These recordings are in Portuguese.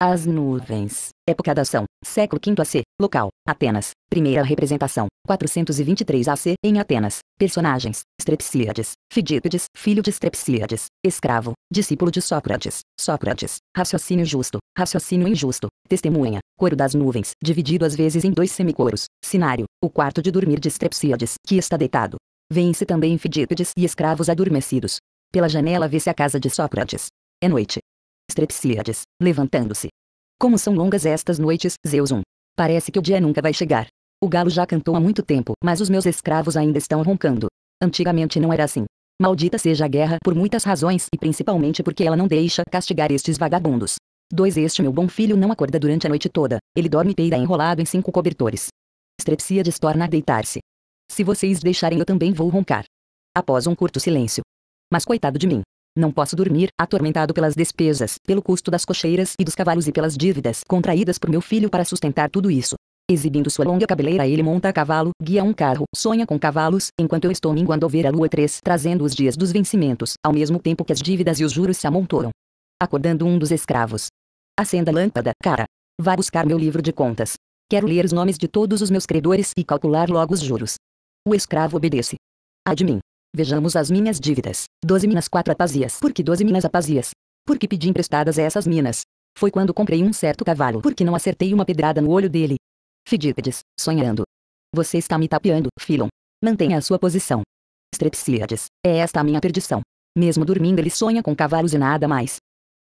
As nuvens. Época da ação. Século V AC. Local. Atenas. Primeira representação. 423 AC. Em Atenas. Personagens. Strepsíades. Fidípides. Filho de Strepsíades. Escravo. Discípulo de Sócrates. Sócrates. Raciocínio justo. Raciocínio injusto. Testemunha. Coro das nuvens. Dividido às vezes em dois semicoros. Sinário. O quarto de dormir de Strepsíades. Que está deitado. Vem-se também Fidípides e escravos adormecidos. Pela janela vê-se a casa de Sócrates. É noite. Strepsíades, levantando-se. Como são longas estas noites, Zeus 1. Parece que o dia nunca vai chegar. O galo já cantou há muito tempo, mas os meus escravos ainda estão roncando. Antigamente não era assim. Maldita seja a guerra por muitas razões e principalmente porque ela não deixa castigar estes vagabundos. 2. Este meu bom filho não acorda durante a noite toda, ele dorme peida enrolado em cinco cobertores. Strepsíades torna a deitar-se. Se vocês deixarem eu também vou roncar. Após um curto silêncio. Mas coitado de mim, não posso dormir, atormentado pelas despesas, pelo custo das cocheiras e dos cavalos e pelas dívidas contraídas por meu filho para sustentar tudo isso. Exibindo sua longa cabeleira, ele monta a cavalo, guia um carro, sonha com cavalos, enquanto eu estou minguando ao ver a lua 3 trazendo os dias dos vencimentos, ao mesmo tempo que as dívidas e os juros se amontoam. Acordando um dos escravos. Acenda a lâmpada, cara. Vá buscar meu livro de contas. Quero ler os nomes de todos os meus credores e calcular logo os juros. O escravo obedece. Admin. Vejamos as minhas dívidas. Doze minas quatro apazias. Por que doze minas apazias? Por que pedi emprestadas essas minas. Foi quando comprei um certo cavalo porque não acertei uma pedrada no olho dele. Fidípedes, sonhando. Você está me tapeando, Filon. Mantenha a sua posição. Strepsíades, é esta a minha perdição. Mesmo dormindo ele sonha com cavalos e nada mais.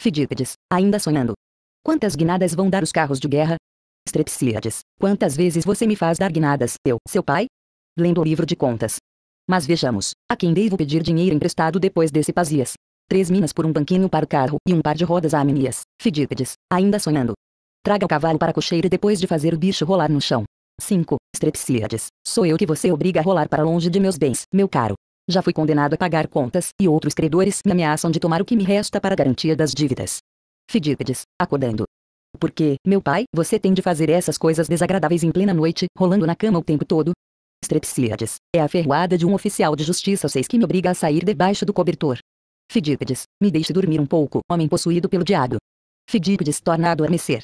Fidípedes, ainda sonhando. Quantas guinadas vão dar os carros de guerra? Strepsíades, quantas vezes você me faz dar guinadas, eu, seu pai? Lendo o livro de contas, mas vejamos, a quem devo pedir dinheiro emprestado depois desse Pazias? Três minas por um banquinho para o carro e um par de rodas a Amenias, Fidípedes, ainda sonhando. Traga o cavalo para a cocheira depois de fazer o bicho rolar no chão. 5. Strepsíades, sou eu que você obriga a rolar para longe de meus bens, meu caro. Já fui condenado a pagar contas, e outros credores me ameaçam de tomar o que me resta para garantia das dívidas. Fidípedes, acordando. Por que, meu pai, você tem de fazer essas coisas desagradáveis em plena noite, rolando na cama o tempo todo? Strepsíades, é a ferroada de um oficial de justiça seis que me obriga a sair debaixo do cobertor. Fidípedes, me deixe dormir um pouco, homem possuído pelo diabo. Fidípedes torna a adormecer.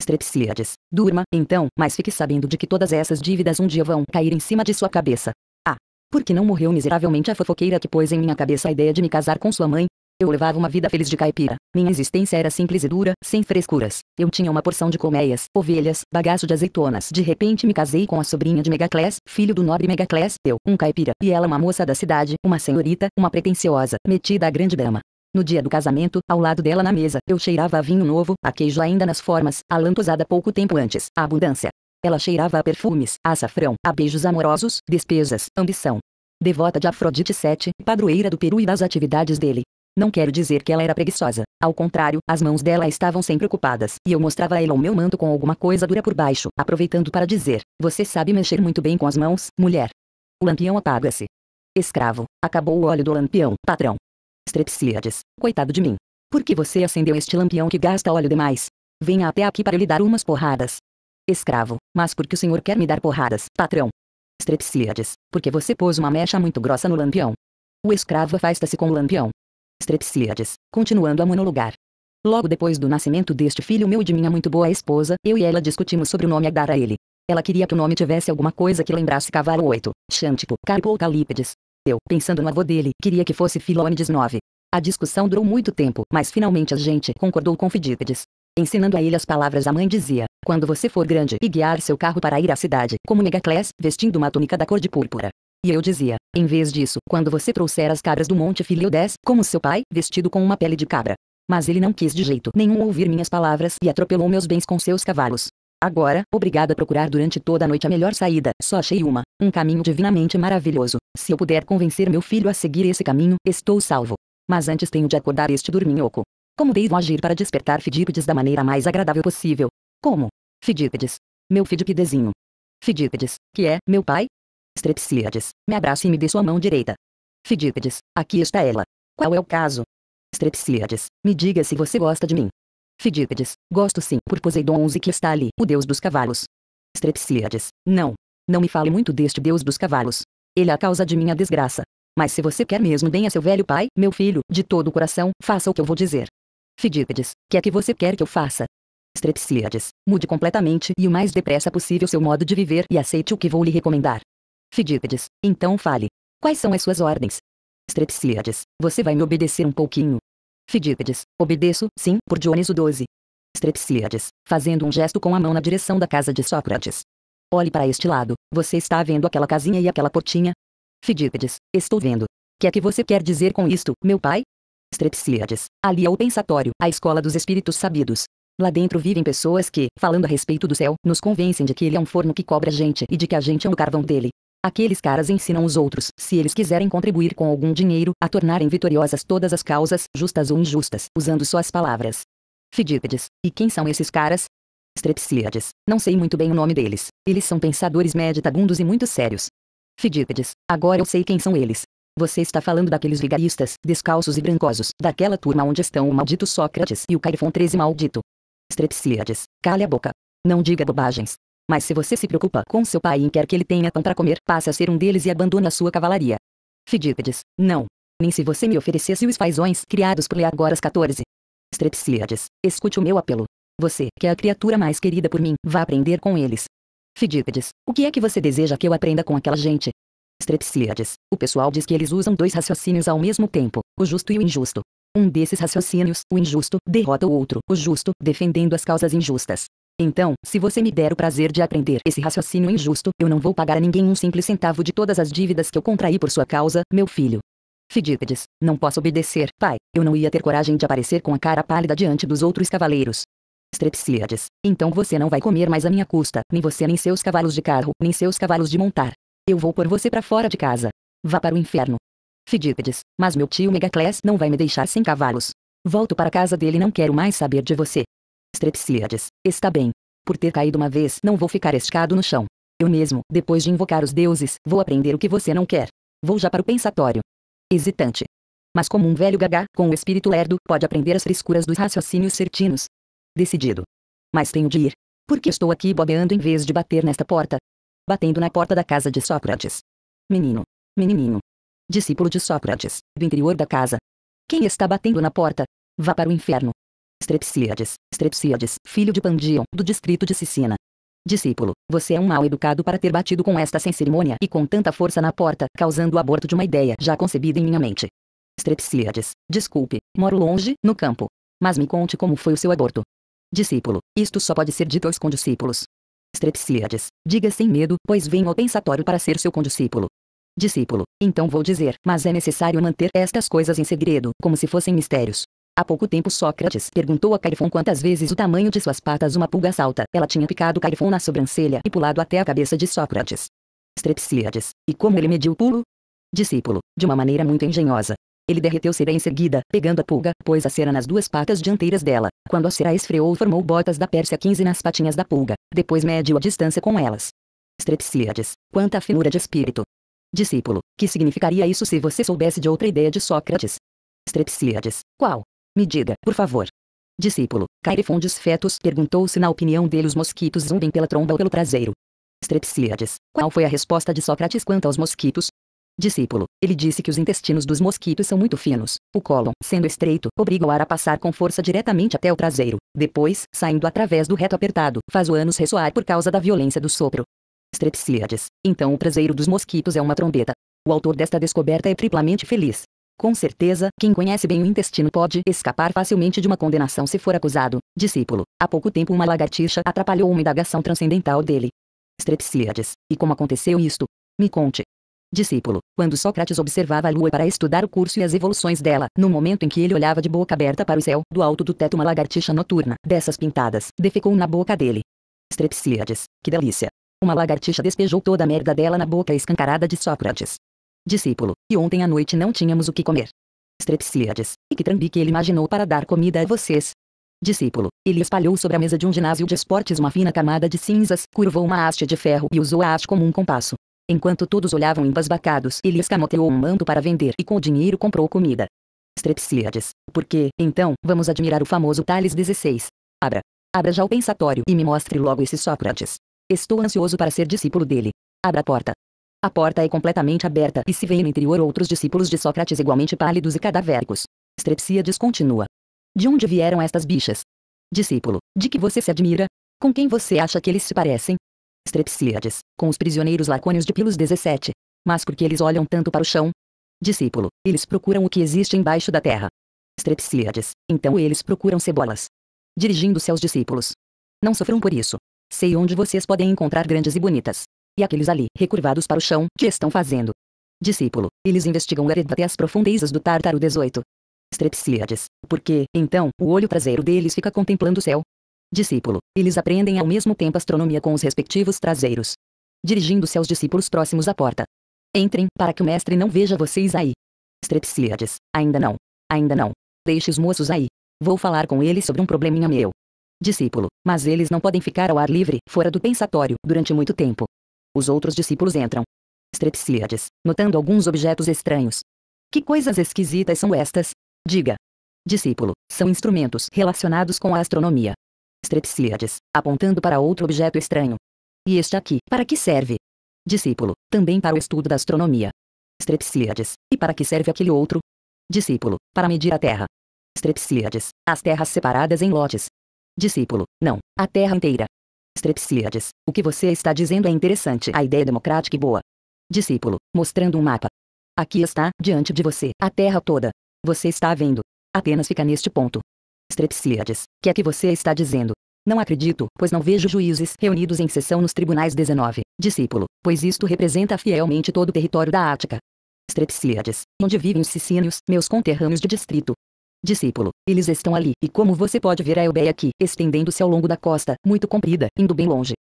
Strepsíades, durma, então, mas fique sabendo de que todas essas dívidas um dia vão cair em cima de sua cabeça. Ah, por que não morreu miseravelmente a fofoqueira que pôs em minha cabeça a ideia de me casar com sua mãe? Eu levava uma vida feliz de caipira. Minha existência era simples e dura, sem frescuras. Eu tinha uma porção de colmeias, ovelhas, bagaço de azeitonas. De repente me casei com a sobrinha de Megaclés, filho do nobre Megaclés, eu, um caipira, e ela uma moça da cidade, uma senhorita, uma pretensiosa, metida a grande dama. No dia do casamento, ao lado dela na mesa, eu cheirava a vinho novo, a queijo ainda nas formas, a lantosada pouco tempo antes, a abundância. Ela cheirava a perfumes, a açafrão, a beijos amorosos, despesas, ambição. Devota de Afrodite VII, padroeira do Peru e das atividades dele, não quero dizer que ela era preguiçosa. Ao contrário, as mãos dela estavam sempre ocupadas, e eu mostrava a ela o meu manto com alguma coisa dura por baixo, aproveitando para dizer, você sabe mexer muito bem com as mãos, mulher. O lampião apaga-se. Escravo, acabou o óleo do lampião, patrão. Strepsíades, coitado de mim. Por que você acendeu este lampião que gasta óleo demais? Venha até aqui para lhe dar umas porradas. Escravo, mas por que o senhor quer me dar porradas, patrão? Strepsíades, porque você pôs uma mecha muito grossa no lampião. O escravo afasta-se com o lampião, Strepsíades, continuando a monologar. Logo depois do nascimento deste filho meu e de minha muito boa esposa, eu e ela discutimos sobre o nome a dar a ele. Ela queria que o nome tivesse alguma coisa que lembrasse cavalo 8, Xântipo, Carpo ou Calípedes. Eu, pensando no avô dele, queria que fosse Filônides 9. A discussão durou muito tempo, mas finalmente a gente concordou com Fidípedes. Ensinando a ele as palavras a mãe dizia, quando você for grande e guiar seu carro para ir à cidade, como Megacles, vestindo uma túnica da cor de púrpura, e eu dizia, em vez disso, quando você trouxer as cabras do Monte Filio 10, como seu pai, vestido com uma pele de cabra. Mas ele não quis de jeito nenhum ouvir minhas palavras e atropelou meus bens com seus cavalos. Agora, obrigado a procurar durante toda a noite a melhor saída, só achei uma, um caminho divinamente maravilhoso. Se eu puder convencer meu filho a seguir esse caminho, estou salvo. Mas antes tenho de acordar este dorminhoco. Como devo agir para despertar Fidípedes da maneira mais agradável possível? Como? Fidípedes. Meu Fidípedesinho. Fidípedes, que é, meu pai, Strepsiades, me abrace e me dê sua mão direita. Fidípedes, aqui está ela. Qual é o caso? Strepsiades, me diga se você gosta de mim. Fidípedes, gosto sim, por Poseidon 11 que está ali, o deus dos cavalos. Strepsiades, não. Não me fale muito deste deus dos cavalos. Ele é a causa de minha desgraça. Mas se você quer mesmo bem a seu velho pai, meu filho, de todo o coração, faça o que eu vou dizer. Fidípedes, que é que você quer que eu faça? Strepsiades, mude completamente e o mais depressa possível seu modo de viver e aceite o que vou lhe recomendar. Fidípedes, então fale. Quais são as suas ordens? Strepsíades, você vai me obedecer um pouquinho. Fidípedes, obedeço, sim, por Dioniso 12. Strepsíades, fazendo um gesto com a mão na direção da casa de Sócrates. Olhe para este lado, você está vendo aquela casinha e aquela portinha? Fidípedes, estou vendo. que é que você quer dizer com isto, meu pai? Strepsíades, ali é o pensatório, a escola dos espíritos sabidos. Lá dentro vivem pessoas que, falando a respeito do céu, nos convencem de que ele é um forno que cobra a gente e de que a gente é um carvão dele. Aqueles caras ensinam os outros, se eles quiserem contribuir com algum dinheiro, a tornarem vitoriosas todas as causas, justas ou injustas, usando suas palavras. Fidípedes. E quem são esses caras? Strepsíades. Não sei muito bem o nome deles. Eles são pensadores meditabundos e muito sérios. Fidípedes. Agora eu sei quem são eles. Você está falando daqueles vigaristas, descalços e brancosos, daquela turma onde estão o maldito Sócrates e o Caifon 13 maldito. Strepsíades. Calha a boca. Não diga bobagens. Mas se você se preocupa com seu pai e quer que ele tenha pão para comer, passe a ser um deles e abandone a sua cavalaria. Fidípedes, não. Nem se você me oferecesse os paisões criados por Leagoras 14. Strepsíades, escute o meu apelo. Você, que é a criatura mais querida por mim, vá aprender com eles. Fidípedes, o que é que você deseja que eu aprenda com aquela gente? Strepsíades, o pessoal diz que eles usam dois raciocínios ao mesmo tempo, o justo e o injusto. Um desses raciocínios, o injusto, derrota o outro, o justo, defendendo as causas injustas. Então, se você me der o prazer de aprender esse raciocínio injusto, eu não vou pagar a ninguém um simples centavo de todas as dívidas que eu contraí por sua causa, meu filho. Fidípedes, não posso obedecer, pai, eu não ia ter coragem de aparecer com a cara pálida diante dos outros cavaleiros. Strepsíades, então você não vai comer mais a minha custa, nem você nem seus cavalos de carro, nem seus cavalos de montar. Eu vou pôr você para fora de casa. Vá para o inferno. Fidípedes, mas meu tio Megacles não vai me deixar sem cavalos. Volto para a casa dele e não quero mais saber de você. Strepsíades, está bem. Por ter caído uma vez, não vou ficar esticado no chão. Eu mesmo, depois de invocar os deuses, vou aprender o que você não quer. Vou já para o pensatório. Hesitante. Mas como um velho gagá, com o espírito lerdo, pode aprender as frescuras dos raciocínios certinos. Decidido. Mas tenho de ir. Porque estou aqui bobeando em vez de bater nesta porta. Batendo na porta da casa de Sócrates. Menino. Menininho. Discípulo de Sócrates, do interior da casa. Quem está batendo na porta? Vá para o inferno. Strepsiades, Strepsiades, filho de Pandion, do distrito de Sicina. Discípulo, você é um mal educado para ter batido com esta sem cerimônia e com tanta força na porta, causando o aborto de uma ideia já concebida em minha mente. Strepsiades, desculpe, moro longe, no campo. Mas me conte como foi o seu aborto. Discípulo, isto só pode ser dito aos condiscípulos. Strepsiades, diga sem medo, pois vem ao pensatório para ser seu condiscípulo. Discípulo, então vou dizer, mas é necessário manter estas coisas em segredo, como se fossem mistérios. Há pouco tempo Sócrates perguntou a Carifon quantas vezes o tamanho de suas patas uma pulga salta. Ela tinha picado Carifon na sobrancelha e pulado até a cabeça de Sócrates. Strepsíades. E como ele mediu o pulo? Discípulo, de uma maneira muito engenhosa. Ele derreteu cera em seguida, pegando a pulga, pôs a cera nas duas patas dianteiras dela. Quando a cera esfreou, formou botas da Pérsia 15 nas patinhas da pulga. Depois mediu a distância com elas. Strepsíades, quanta finura de espírito. Discípulo, que significaria isso se você soubesse de outra ideia de Sócrates? Strepsíades, qual? Me diga, por favor. Discípulo, Cairefondes fetus perguntou se na opinião dele os mosquitos zumbem pela tromba ou pelo traseiro. Strepsíades, qual foi a resposta de Sócrates quanto aos mosquitos? Discípulo, ele disse que os intestinos dos mosquitos são muito finos, o cólon, sendo estreito, obriga o ar a passar com força diretamente até o traseiro, depois, saindo através do reto apertado, faz o ânus ressoar por causa da violência do sopro. Strepsíades, então o traseiro dos mosquitos é uma trombeta. O autor desta descoberta é triplamente feliz, com certeza, quem conhece bem o intestino pode escapar facilmente de uma condenação se for acusado. Discípulo. Há pouco tempo uma lagartixa atrapalhou uma indagação transcendental dele. Strepsíades. E como aconteceu isto? Me conte. Discípulo. Quando Sócrates observava a lua para estudar o curso e as evoluções dela, no momento em que ele olhava de boca aberta para o céu, do alto do teto uma lagartixa noturna, dessas pintadas, defecou na boca dele. Strepsíades. Que delícia. Uma lagartixa despejou toda a merda dela na boca escancarada de Sócrates discípulo, e ontem à noite não tínhamos o que comer. Strepsíades, e que trambique ele imaginou para dar comida a vocês. Discípulo, ele espalhou sobre a mesa de um ginásio de esportes uma fina camada de cinzas, curvou uma haste de ferro e usou a haste como um compasso. Enquanto todos olhavam embasbacados, ele escamoteou um manto para vender e com o dinheiro comprou comida. Strepsíades, porque, então, vamos admirar o famoso Tales 16. Abra. Abra já o pensatório e me mostre logo esse Sócrates. Estou ansioso para ser discípulo dele. Abra a porta. A porta é completamente aberta e se vê no interior outros discípulos de Sócrates igualmente pálidos e cadavéricos. Strepsiades continua. De onde vieram estas bichas? Discípulo, de que você se admira? Com quem você acha que eles se parecem? Strepsiades, com os prisioneiros lacônios de Pilos 17. Mas por que eles olham tanto para o chão? Discípulo, eles procuram o que existe embaixo da terra. Strepsiades, então eles procuram cebolas. Dirigindo-se aos discípulos. Não sofram por isso. Sei onde vocês podem encontrar grandes e bonitas e aqueles ali, recurvados para o chão, que estão fazendo? Discípulo, eles investigam Gareth até as profundezas do Tártaro 18. por porque, então, o olho traseiro deles fica contemplando o céu. Discípulo, eles aprendem ao mesmo tempo astronomia com os respectivos traseiros. Dirigindo-se aos discípulos próximos à porta. Entrem, para que o mestre não veja vocês aí. Strepsiades, ainda não. Ainda não. Deixe os moços aí. Vou falar com eles sobre um probleminha meu. Discípulo, mas eles não podem ficar ao ar livre, fora do pensatório, durante muito tempo. Os outros discípulos entram. Strepsíades, notando alguns objetos estranhos. Que coisas esquisitas são estas? Diga. Discípulo, são instrumentos relacionados com a astronomia. Strepsíades, apontando para outro objeto estranho. E este aqui, para que serve? Discípulo, também para o estudo da astronomia. Strepsíades, e para que serve aquele outro? Discípulo, para medir a Terra. Strepsíades, as terras separadas em lotes. Discípulo, não, a Terra inteira. Strepsiades, o que você está dizendo é interessante. A ideia democrática e boa. Discípulo, mostrando um mapa. Aqui está, diante de você, a terra toda. Você está vendo. Apenas fica neste ponto. Strepsiades, que é que você está dizendo? Não acredito, pois não vejo juízes reunidos em sessão nos tribunais 19. Discípulo, pois isto representa fielmente todo o território da Ática. Strepsiades, onde vivem os sicínios, meus conterrâneos de distrito, Discípulo, eles estão ali, e como você pode ver a Elbeia aqui, estendendo-se ao longo da costa, muito comprida, indo bem longe.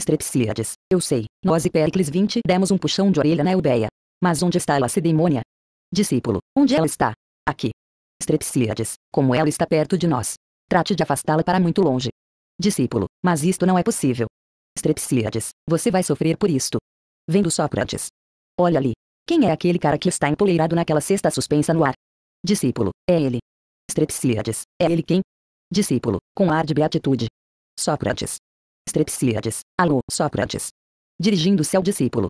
Estrepsíades, eu sei, nós e Pericles 20 demos um puxão de orelha na Elbeia. Mas onde está a Lacedemônia? Discípulo, onde ela está? Aqui. Estrepsíades, como ela está perto de nós. Trate de afastá-la para muito longe. Discípulo, mas isto não é possível. Estrepsíades, você vai sofrer por isto. Vendo Sócrates. Olha ali. Quem é aquele cara que está empoleirado naquela cesta suspensa no ar? Discípulo, é ele, Strepsíades, é ele quem? Discípulo, com ar de beatitude. Sócrates. Strepsíades, alô, Sócrates. Dirigindo-se ao discípulo.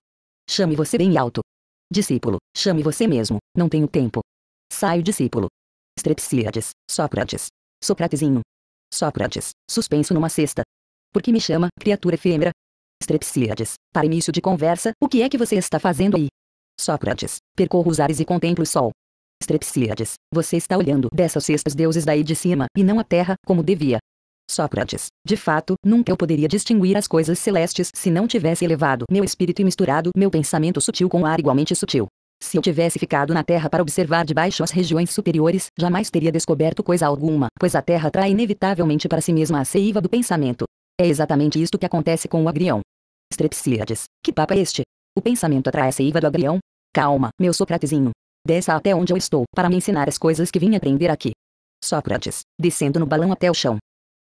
Chame você bem alto. Discípulo, chame você mesmo, não tenho tempo. Sai o discípulo. Strepsíades, Sócrates. Socratesinho. Sócrates, suspenso numa cesta. Por que me chama, criatura efêmera? Strepsíades, para início de conversa, o que é que você está fazendo aí? Sócrates, percorro os ares e contemplo o sol. Strepsíades, você está olhando dessas cestas deuses daí de cima, e não a terra, como devia. Sócrates, de fato, nunca eu poderia distinguir as coisas celestes se não tivesse elevado meu espírito e misturado meu pensamento sutil com o ar igualmente sutil. Se eu tivesse ficado na Terra para observar de baixo as regiões superiores, jamais teria descoberto coisa alguma, pois a Terra atrai inevitavelmente para si mesma a seiva do pensamento. É exatamente isto que acontece com o agrião. Strepsíades, que papo é este? O pensamento atrai a seiva do agrião? Calma, meu Socratesinho, desça até onde eu estou, para me ensinar as coisas que vim aprender aqui. Sócrates, descendo no balão até o chão.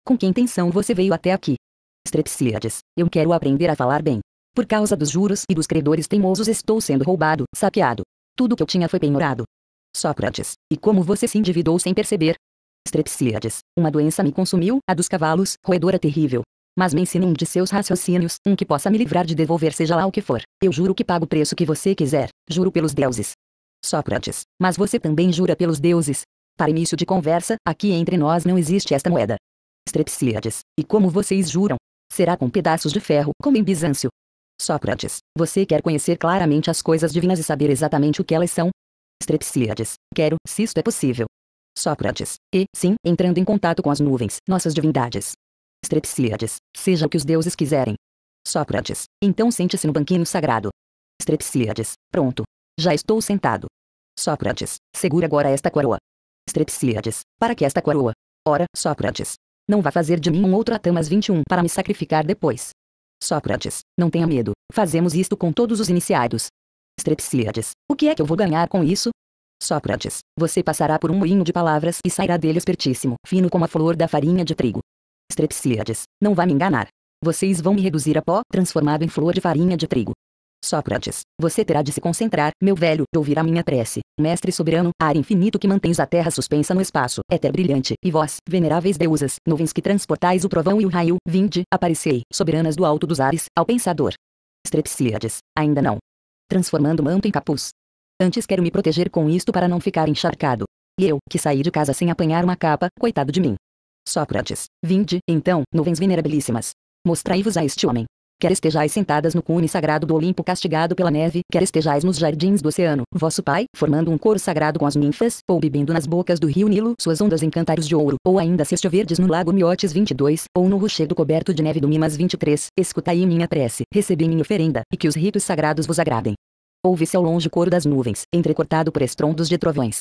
Com que intenção você veio até aqui? Strepsíades, eu quero aprender a falar bem. Por causa dos juros e dos credores teimosos estou sendo roubado, saqueado. Tudo que eu tinha foi penhorado. Sócrates, e como você se endividou sem perceber? Strepsíades, uma doença me consumiu, a dos cavalos, roedora é terrível. Mas me ensine um de seus raciocínios, um que possa me livrar de devolver seja lá o que for. Eu juro que pago o preço que você quiser, juro pelos deuses. Sócrates, mas você também jura pelos deuses? Para início de conversa, aqui entre nós não existe esta moeda. Strepsíades, e como vocês juram? Será com pedaços de ferro, como em Bizâncio. Sócrates, você quer conhecer claramente as coisas divinas e saber exatamente o que elas são? Strepsíades, quero, se isto é possível. Sócrates, e, sim, entrando em contato com as nuvens, nossas divindades. Strepsíades, seja o que os deuses quiserem. Sócrates, então sente-se no banquinho sagrado. Strepsíades, pronto, já estou sentado. Sócrates, segura agora esta coroa. Strepsíades, para que esta coroa? Ora, Sócrates, não vá fazer de mim um outro Atamas 21 para me sacrificar depois. Sócrates, não tenha medo, fazemos isto com todos os iniciados. Strepsíades, o que é que eu vou ganhar com isso? Sócrates, você passará por um moinho de palavras e sairá dele espertíssimo, fino como a flor da farinha de trigo. Strepsíades, não vá me enganar. Vocês vão me reduzir a pó, transformado em flor de farinha de trigo. Sócrates, você terá de se concentrar, meu velho, e ouvir a minha prece. Mestre soberano, ar infinito que mantens a terra suspensa no espaço, éter brilhante, e vós, veneráveis deusas, nuvens que transportais o trovão e o raio, vinde, aparecei, soberanas do alto dos ares, ao pensador. Estrepsíades, ainda não. Transformando manto em capuz. Antes quero me proteger com isto para não ficar encharcado. E eu, que saí de casa sem apanhar uma capa, coitado de mim. Sócrates, vinde, então, nuvens venerabilíssimas. Mostrai-vos a este homem, quer estejais sentadas no cume sagrado do Olimpo castigado pela neve, quer estejais nos jardins do oceano, vosso Pai, formando um coro sagrado com as ninfas, ou bebendo nas bocas do rio Nilo suas ondas em cantares de ouro, ou ainda se estiverdes no lago Miotes 22, ou no rochedo coberto de neve do Mimas 23, escutai minha prece, recebi minha oferenda, e que os ritos sagrados vos agradem. Ouve-se ao longe o coro das nuvens, entrecortado por estrondos de trovões.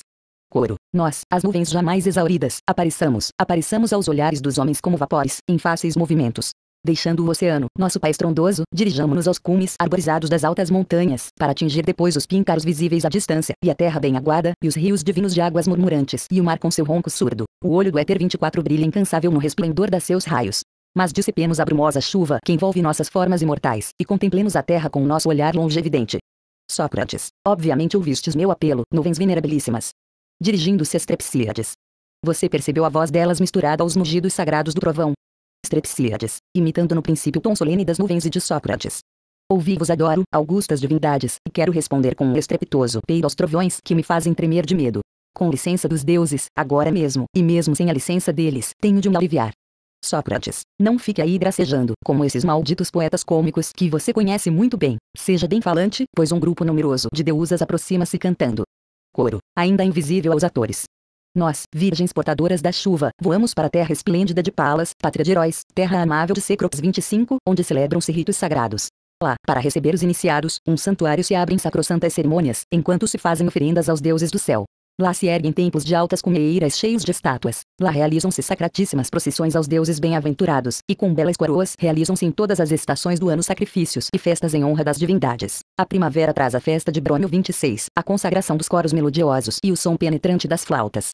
Coro. Nós, as nuvens jamais exauridas, apareçamos, apareçamos aos olhares dos homens como vapores, em fáceis movimentos. Deixando o oceano, nosso país trondoso, dirijamo-nos aos cumes arborizados das altas montanhas, para atingir depois os píncaros visíveis à distância, e a terra bem aguada, e os rios divinos de águas murmurantes, e o mar com seu ronco surdo. O olho do éter 24 brilha incansável no resplendor das seus raios. Mas dissipemos a brumosa chuva que envolve nossas formas imortais, e contemplemos a terra com o nosso olhar longevidente. Sócrates, obviamente ouvistes meu apelo, nuvens venerabilíssimas. Dirigindo-se às Trepsíades. Você percebeu a voz delas misturada aos mugidos sagrados do trovão, Strepsíades, imitando no princípio o tom solene das nuvens e de Sócrates. Ouvi-vos adoro, augustas divindades, e quero responder com um estrepitoso peido aos trovões que me fazem tremer de medo. Com licença dos deuses, agora mesmo, e mesmo sem a licença deles, tenho de me aliviar. Sócrates, não fique aí gracejando, como esses malditos poetas cômicos que você conhece muito bem. Seja bem falante, pois um grupo numeroso de deusas aproxima-se cantando. Coro, ainda invisível aos atores, nós, virgens portadoras da chuva, voamos para a terra esplêndida de Palas, pátria de heróis, terra amável de Secrops 25, onde celebram-se ritos sagrados. Lá, para receber os iniciados, um santuário se abre em sacrossantas cerimônias, enquanto se fazem oferendas aos deuses do céu. Lá se erguem templos de altas cumeiras cheios de estátuas. Lá realizam-se sacratíssimas procissões aos deuses bem-aventurados, e com belas coroas realizam-se em todas as estações do ano sacrifícios e festas em honra das divindades. A primavera traz a festa de Brônio 26, a consagração dos coros melodiosos e o som penetrante das flautas.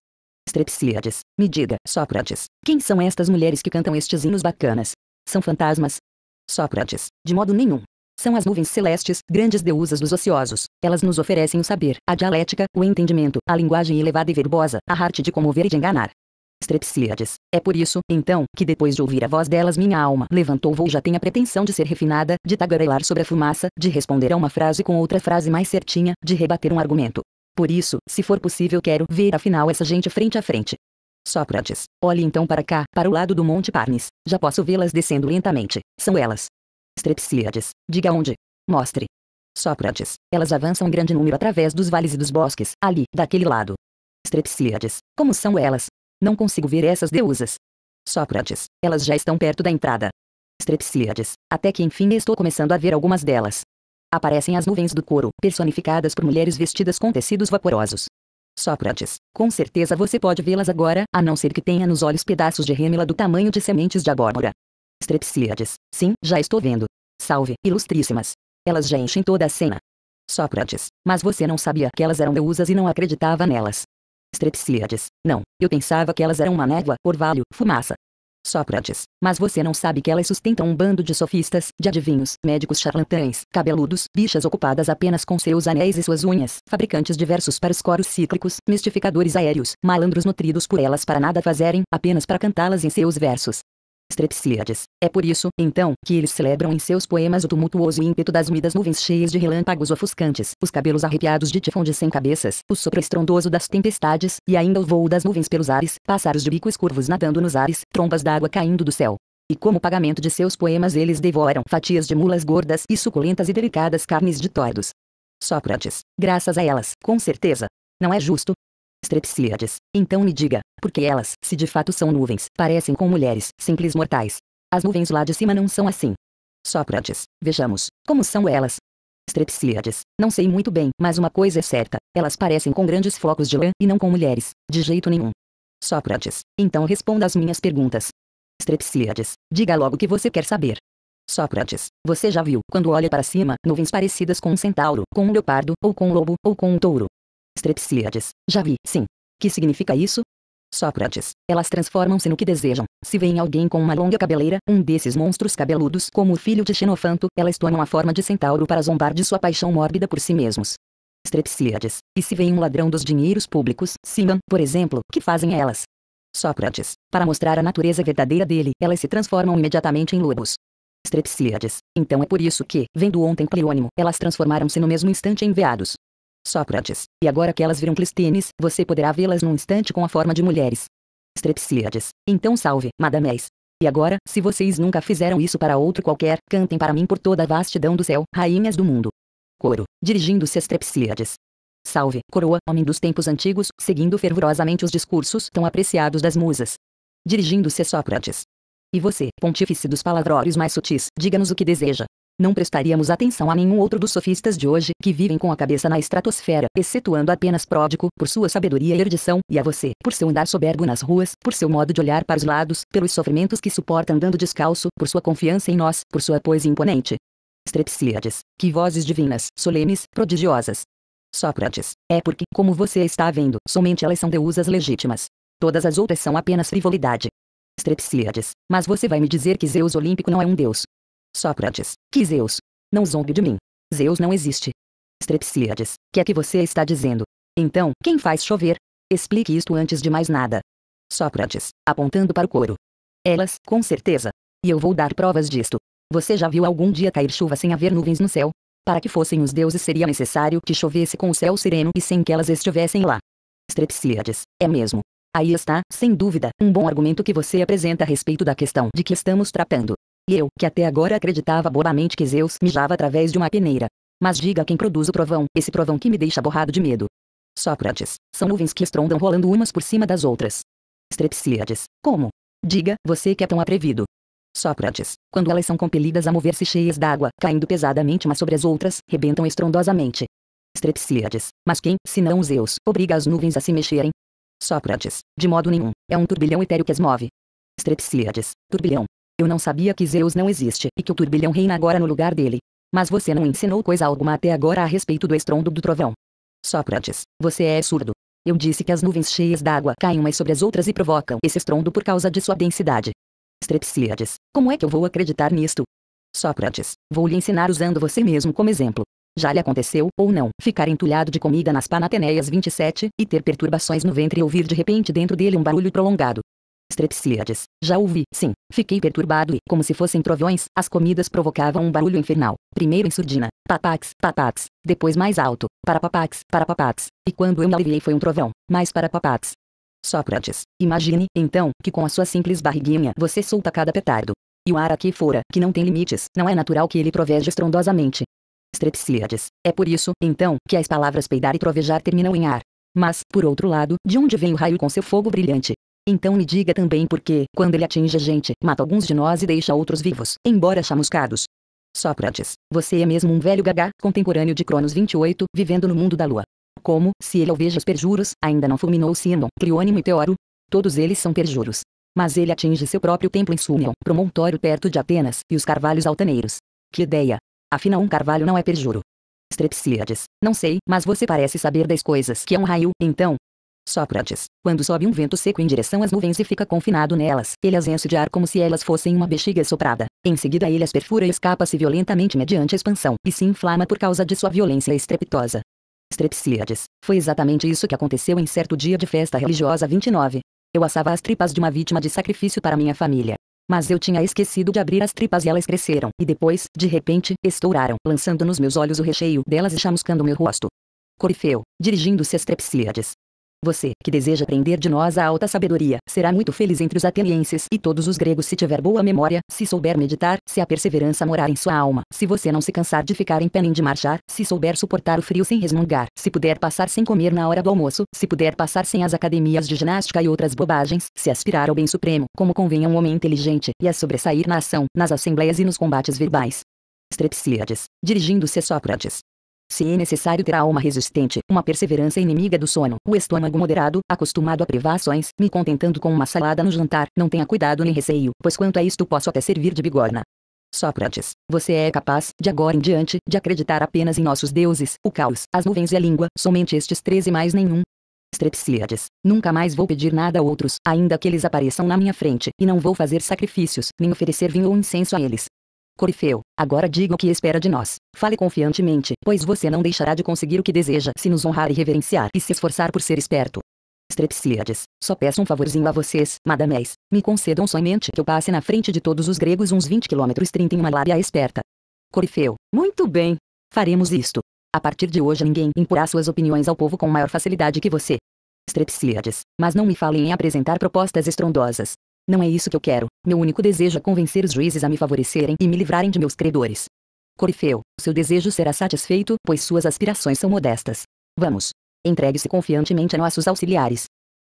Strepsiades, me diga, Sócrates, quem são estas mulheres que cantam estes hinos bacanas? São fantasmas? Sócrates, de modo nenhum. São as nuvens celestes, grandes deusas dos ociosos. Elas nos oferecem o saber, a dialética, o entendimento, a linguagem elevada e verbosa, a arte de comover e de enganar. Strepsiades. É por isso, então, que depois de ouvir a voz delas minha alma levantou voo já tem a pretensão de ser refinada, de tagarelar sobre a fumaça, de responder a uma frase com outra frase mais certinha, de rebater um argumento. Por isso, se for possível quero ver afinal essa gente frente a frente. Sócrates, olhe então para cá, para o lado do Monte Parnes. Já posso vê-las descendo lentamente. São elas. Strepsíades, diga onde. Mostre. Sócrates, elas avançam em grande número através dos vales e dos bosques, ali, daquele lado. Strepsíades, como são elas? Não consigo ver essas deusas. Sócrates, elas já estão perto da entrada. Strepsíades, até que enfim estou começando a ver algumas delas. Aparecem as nuvens do couro, personificadas por mulheres vestidas com tecidos vaporosos. Sócrates, com certeza você pode vê-las agora, a não ser que tenha nos olhos pedaços de rêmila do tamanho de sementes de abóbora. Strepsíades, sim, já estou vendo. Salve, ilustríssimas. Elas já enchem toda a cena. Sócrates, mas você não sabia que elas eram deusas e não acreditava nelas. Strepsíades, não, eu pensava que elas eram uma névoa, orvalho, fumaça. Sócrates, mas você não sabe que elas sustentam um bando de sofistas, de adivinhos, médicos charlatães, cabeludos, bichas ocupadas apenas com seus anéis e suas unhas, fabricantes diversos para os coros cíclicos, mistificadores aéreos, malandros nutridos por elas para nada fazerem, apenas para cantá-las em seus versos. Strepsíades, é por isso, então, que eles celebram em seus poemas o tumultuoso ímpeto das úmidas nuvens cheias de relâmpagos ofuscantes, os cabelos arrepiados de tifões sem cabeças, o sopro estrondoso das tempestades, e ainda o voo das nuvens pelos ares, passaros de bicos curvos nadando nos ares, trombas d'água caindo do céu. E como pagamento de seus poemas eles devoram fatias de mulas gordas e suculentas e delicadas carnes de tordos. Sócrates, graças a elas, com certeza. Não é justo? Strepsíades, então me diga, porque elas, se de fato são nuvens, parecem com mulheres, simples mortais, as nuvens lá de cima não são assim. Sócrates, vejamos, como são elas? Strepsiades. não sei muito bem, mas uma coisa é certa, elas parecem com grandes flocos de lã e não com mulheres, de jeito nenhum. Sócrates, então responda às minhas perguntas. Strepsiades. diga logo o que você quer saber. Sócrates, você já viu, quando olha para cima, nuvens parecidas com um centauro, com um leopardo, ou com um lobo, ou com um touro? Strepsiades. já vi, sim. Que significa isso? Sócrates, elas transformam-se no que desejam. Se veem alguém com uma longa cabeleira, um desses monstros cabeludos, como o filho de Xenofanto, elas tomam a forma de centauro para zombar de sua paixão mórbida por si mesmos. Strepsíades, e se veem um ladrão dos dinheiros públicos, Simon, por exemplo, que fazem elas? Sócrates, para mostrar a natureza verdadeira dele, elas se transformam imediatamente em lobos. Strepsíades, então é por isso que, vendo ontem Cleônimo, elas transformaram-se no mesmo instante em veados. Sócrates, e agora que elas viram Clistenes, você poderá vê-las num instante com a forma de mulheres. Estrepsíades, então salve, madaméis. E agora, se vocês nunca fizeram isso para outro qualquer, cantem para mim por toda a vastidão do céu, rainhas do mundo. Coro, dirigindo-se a Estrepsíades. Salve, coroa, homem dos tempos antigos, seguindo fervorosamente os discursos tão apreciados das musas. Dirigindo-se a Sócrates. E você, pontífice dos palavrórios mais sutis, diga-nos o que deseja. Não prestaríamos atenção a nenhum outro dos sofistas de hoje que vivem com a cabeça na estratosfera, excetuando apenas Pródico por sua sabedoria e erudição, e a você por seu andar soberbo nas ruas, por seu modo de olhar para os lados, pelos sofrimentos que suporta andando descalço, por sua confiança em nós, por sua poesia imponente. Strepsíades, que vozes divinas, solenes, prodigiosas. Sócrates, é porque, como você está vendo, somente elas são deusas legítimas. Todas as outras são apenas frivolidade. Strepsíades, mas você vai me dizer que Zeus Olímpico não é um deus, Sócrates, que Zeus. Não zombe de mim. Zeus não existe. Estrepsíades, que é que você está dizendo? Então, quem faz chover? Explique isto antes de mais nada. Sócrates, apontando para o couro. Elas, com certeza. E eu vou dar provas disto. Você já viu algum dia cair chuva sem haver nuvens no céu? Para que fossem os deuses seria necessário que chovesse com o céu sereno e sem que elas estivessem lá. Estrepsíades, é mesmo. Aí está, sem dúvida, um bom argumento que você apresenta a respeito da questão de que estamos tratando. E eu, que até agora acreditava bobamente que Zeus mijava através de uma peneira. Mas diga quem produz o trovão, esse trovão que me deixa borrado de medo. Sócrates, são nuvens que estrondam rolando umas por cima das outras. Strepsíades, como? Diga, você que é tão atrevido. Sócrates, quando elas são compelidas a mover-se cheias d'água, caindo pesadamente umas sobre as outras, rebentam estrondosamente. Strepsíades, mas quem, se não Zeus, obriga as nuvens a se mexerem? Sócrates, de modo nenhum, é um turbilhão etéreo que as move. Strepsíades, turbilhão, eu não sabia que Zeus não existe e que o turbilhão reina agora no lugar dele. Mas você não ensinou coisa alguma até agora a respeito do estrondo do trovão. Sócrates, você é surdo. Eu disse que as nuvens cheias d'água caem umas sobre as outras e provocam esse estrondo por causa de sua densidade. Strepsíades, como é que eu vou acreditar nisto? Sócrates, vou lhe ensinar usando você mesmo como exemplo. Já lhe aconteceu, ou não, ficar entulhado de comida nas Panateneias 27, e ter perturbações no ventre e ouvir de repente dentro dele um barulho prolongado. Strepsíades. Já ouvi, sim. Fiquei perturbado e, como se fossem trovões, as comidas provocavam um barulho infernal. Primeiro em surdina, papax, papax, depois mais alto, para papax, para papax, e quando eu me aliviei foi um trovão, mais para papax. Sócrates, imagine, então, que com a sua simples barriguinha você solta cada petardo. E o ar aqui fora, que não tem limites, não é natural que ele troveje estrondosamente. Strepsíades. É por isso, então, que as palavras peidar e trovejar terminam em ar. Mas, por outro lado, de onde vem o raio com seu fogo brilhante? Então me diga também por que, quando ele atinge a gente, mata alguns de nós e deixa outros vivos, embora chamuscados. Sócrates, você é mesmo um velho gaga, contemporâneo de Cronos 28, vivendo no mundo da lua. Como, se ele alveja os perjuros, ainda não fulminou Simon, Cleônimo e Teoro? Todos eles são perjuros. Mas ele atinge seu próprio templo em Súmion, promontório perto de Atenas, e os carvalhos altaneiros. Que ideia! Afinal um carvalho não é perjuro. Strepsiades, não sei, mas você parece saber das coisas que é um raio, então. Sócrates, quando sobe um vento seco em direção às nuvens e fica confinado nelas, ele as enche de ar como se elas fossem uma bexiga soprada. Em seguida ele as perfura e escapa-se violentamente mediante expansão, e se inflama por causa de sua violência estrepitosa. Strepsíades. Foi exatamente isso que aconteceu em certo dia de festa religiosa 29. Eu assava as tripas de uma vítima de sacrifício para minha família. Mas eu tinha esquecido de abrir as tripas e elas cresceram, e depois, de repente, estouraram, lançando nos meus olhos o recheio delas e chamuscando meu rosto. Corifeu, dirigindo-se a Strepsíades, você, que deseja aprender de nós a alta sabedoria, será muito feliz entre os atenienses e todos os gregos se tiver boa memória, se souber meditar, se a perseverança morar em sua alma, se você não se cansar de ficar em pé nem de marchar, se souber suportar o frio sem resmungar, se puder passar sem comer na hora do almoço, se puder passar sem as academias de ginástica e outras bobagens, se aspirar ao bem supremo, como convém a um homem inteligente, e a sobressair na ação, nas assembleias e nos combates verbais. Strepsiades, dirigindo-se a Sócrates. Se é necessário ter a alma resistente, uma perseverança inimiga do sono, o estômago moderado, acostumado a privações, me contentando com uma salada no jantar, não tenha cuidado nem receio, pois quanto a isto posso até servir de bigorna. Sócrates, você é capaz, de agora em diante, de acreditar apenas em nossos deuses, o caos, as nuvens e a língua, somente estes três e mais nenhum? Strepsíades, nunca mais vou pedir nada a outros, ainda que eles apareçam na minha frente, e não vou fazer sacrifícios, nem oferecer vinho ou incenso a eles, Corifeu, agora diga o que espera de nós. Fale confiantemente, pois você não deixará de conseguir o que deseja se nos honrar e reverenciar e se esforçar por ser esperto. Strepsiades, só peço um favorzinho a vocês, madaméis, me concedam somente que eu passe na frente de todos os gregos uns 20 quilômetros 30 em uma lábia esperta. Corifeu, muito bem, faremos isto. A partir de hoje ninguém imporá suas opiniões ao povo com maior facilidade que você. Strepsiades, mas não me falem em apresentar propostas estrondosas. Não é isso que eu quero. Meu único desejo é convencer os juízes a me favorecerem e me livrarem de meus credores. Corifeu, seu desejo será satisfeito, pois suas aspirações são modestas. Vamos. Entregue-se confiantemente a nossos auxiliares.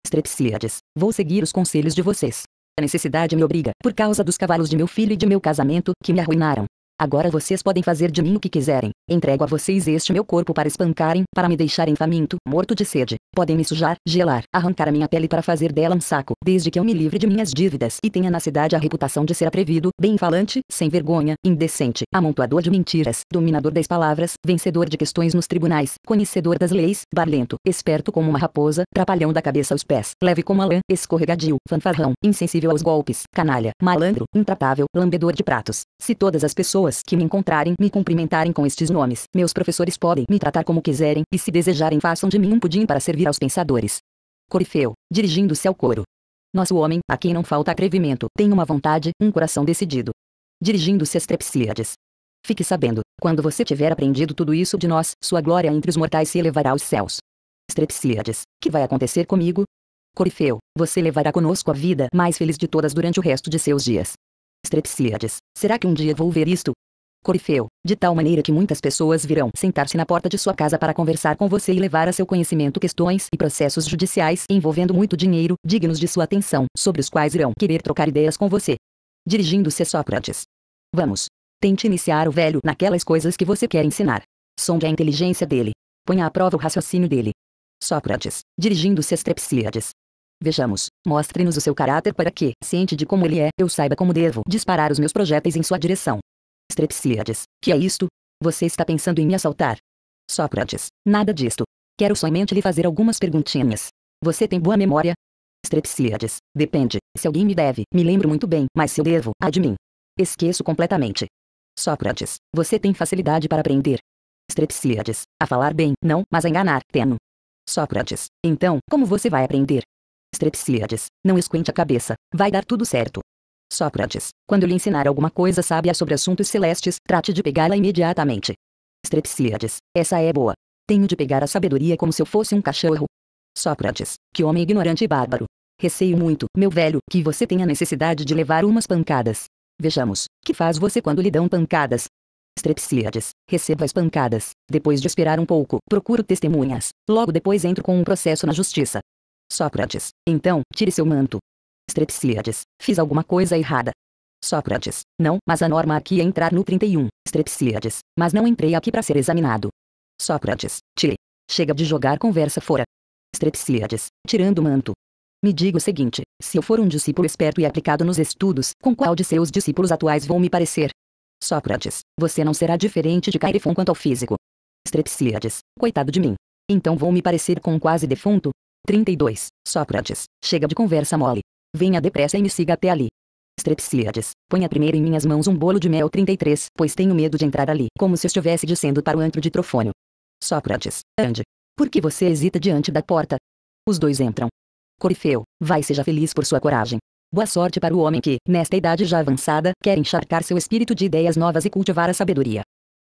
Strepsíades, vou seguir os conselhos de vocês. A necessidade me obriga, por causa dos cavalos de meu filho e de meu casamento, que me arruinaram. Agora vocês podem fazer de mim o que quiserem. Entrego a vocês este meu corpo para espancarem, para me deixarem faminto, morto de sede. Podem me sujar, gelar, arrancar a minha pele para fazer dela um saco, desde que eu me livre de minhas dívidas e tenha na cidade a reputação de ser atrevido, bem-falante, sem vergonha, indecente, amontoador de mentiras, dominador das palavras, vencedor de questões nos tribunais, conhecedor das leis, barlento, esperto como uma raposa, trapalhão da cabeça aos pés, leve como a lã, escorregadio, fanfarrão, insensível aos golpes, canalha, malandro, intratável, lambedor de pratos. Se todas as pessoas que me encontrarem me cumprimentarem com estes nomes. Meus professores podem me tratar como quiserem, e se desejarem façam de mim um pudim para servir aos pensadores. Corifeu, dirigindo-se ao coro. Nosso homem, a quem não falta atrevimento, tem uma vontade, um coração decidido. Dirigindo-se a Strepsíades. Fique sabendo, quando você tiver aprendido tudo isso de nós, sua glória entre os mortais se elevará aos céus. Strepsíades, que vai acontecer comigo? Corifeu, você levará conosco a vida mais feliz de todas durante o resto de seus dias. Strepsíades, será que um dia vou ver isto? Corifeu, de tal maneira que muitas pessoas virão sentar-se na porta de sua casa para conversar com você e levar a seu conhecimento questões e processos judiciais envolvendo muito dinheiro, dignos de sua atenção, sobre os quais irão querer trocar ideias com você. Dirigindo-se a Sócrates. Vamos. Tente iniciar o velho naquelas coisas que você quer ensinar. Sonde a inteligência dele. Ponha à prova o raciocínio dele. Sócrates, dirigindo-se a Strepsíades. Vejamos, mostre-nos o seu caráter para que, ciente de como ele é, eu saiba como devo disparar os meus projéteis em sua direção. Strepsíades, que é isto? Você está pensando em me assaltar? Sócrates, nada disto. Quero somente lhe fazer algumas perguntinhas. Você tem boa memória? Strepsíades, depende, se alguém me deve, me lembro muito bem, mas se eu devo, a de mim. Esqueço completamente. Sócrates, você tem facilidade para aprender. Strepsíades, a falar bem, não, mas a enganar, teno. Sócrates, então, como você vai aprender? Strepsíades, não esquente a cabeça, vai dar tudo certo. Sócrates, quando lhe ensinar alguma coisa sábia sobre assuntos celestes, trate de pegá-la imediatamente. Strepsíades, essa é boa. Tenho de pegar a sabedoria como se eu fosse um cachorro. Sócrates, que homem ignorante e bárbaro. Receio muito, meu velho, que você tenha necessidade de levar umas pancadas. Vejamos, que faz você quando lhe dão pancadas? Strepsíades, recebo as pancadas, depois de esperar um pouco, procuro testemunhas, logo depois entro com um processo na justiça. Sócrates, então, tire seu manto. Strepsíades, fiz alguma coisa errada. Sócrates, não, mas a norma aqui é entrar no 31, Strepsíades, mas não entrei aqui para ser examinado. Sócrates, tire. Chega de jogar conversa fora. Strepsíades, tirando o manto. Me diga o seguinte, se eu for um discípulo esperto e aplicado nos estudos, com qual de seus discípulos atuais vou me parecer? Sócrates, você não será diferente de Cairifon quanto ao físico. Strepsíades, coitado de mim. Então vou me parecer com um quase defunto? 32. Sócrates, chega de conversa mole. Venha depressa e me siga até ali. Strepsíades, ponha primeiro em minhas mãos um bolo de mel 33, pois tenho medo de entrar ali, como se estivesse dizendo para o antro de Trofônio. Sócrates, ande. Por que você hesita diante da porta? Os dois entram. Corifeu, vai seja feliz por sua coragem. Boa sorte para o homem que, nesta idade já avançada, quer encharcar seu espírito de ideias novas e cultivar a sabedoria.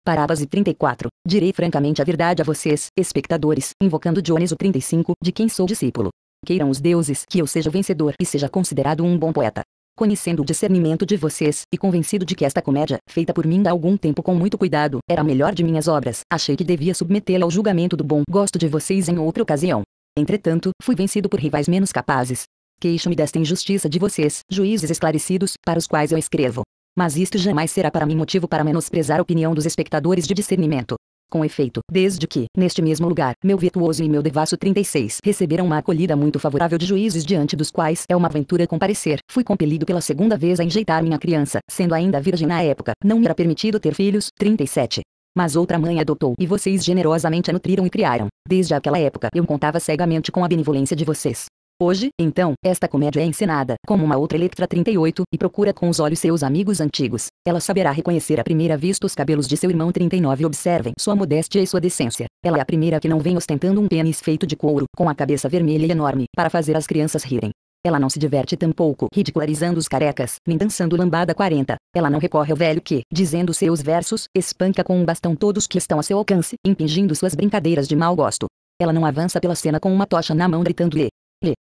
Parábase 34. Direi francamente a verdade a vocês, espectadores, invocando Dioniso 35, de quem sou discípulo. Queiram os deuses que eu seja vencedor e seja considerado um bom poeta. Conhecendo o discernimento de vocês, e convencido de que esta comédia, feita por mim há algum tempo com muito cuidado, era a melhor de minhas obras, achei que devia submetê-la ao julgamento do bom gosto de vocês em outra ocasião. Entretanto, fui vencido por rivais menos capazes. Queixo-me desta injustiça de vocês, juízes esclarecidos, para os quais eu escrevo. Mas isto jamais será para mim motivo para menosprezar a opinião dos espectadores de discernimento com efeito, desde que, neste mesmo lugar, meu virtuoso e meu devasso 36 receberam uma acolhida muito favorável de juízes diante dos quais é uma aventura comparecer, fui compelido pela segunda vez a enjeitar minha criança, sendo ainda virgem na época, não me era permitido ter filhos, 37. Mas outra mãe adotou e vocês generosamente a nutriram e criaram. Desde aquela época eu contava cegamente com a benevolência de vocês. Hoje, então, esta comédia é encenada como uma outra Electra 38 e procura com os olhos seus amigos antigos. Ela saberá reconhecer à primeira vista os cabelos de seu irmão 39 e observem sua modéstia e sua decência. Ela é a primeira que não vem ostentando um pênis feito de couro, com a cabeça vermelha e enorme, para fazer as crianças rirem. Ela não se diverte tampouco ridicularizando os carecas, nem dançando lambada 40. Ela não recorre ao velho que, dizendo seus versos, espanca com um bastão todos que estão a seu alcance, impingindo suas brincadeiras de mau gosto. Ela não avança pela cena com uma tocha na mão gritando e,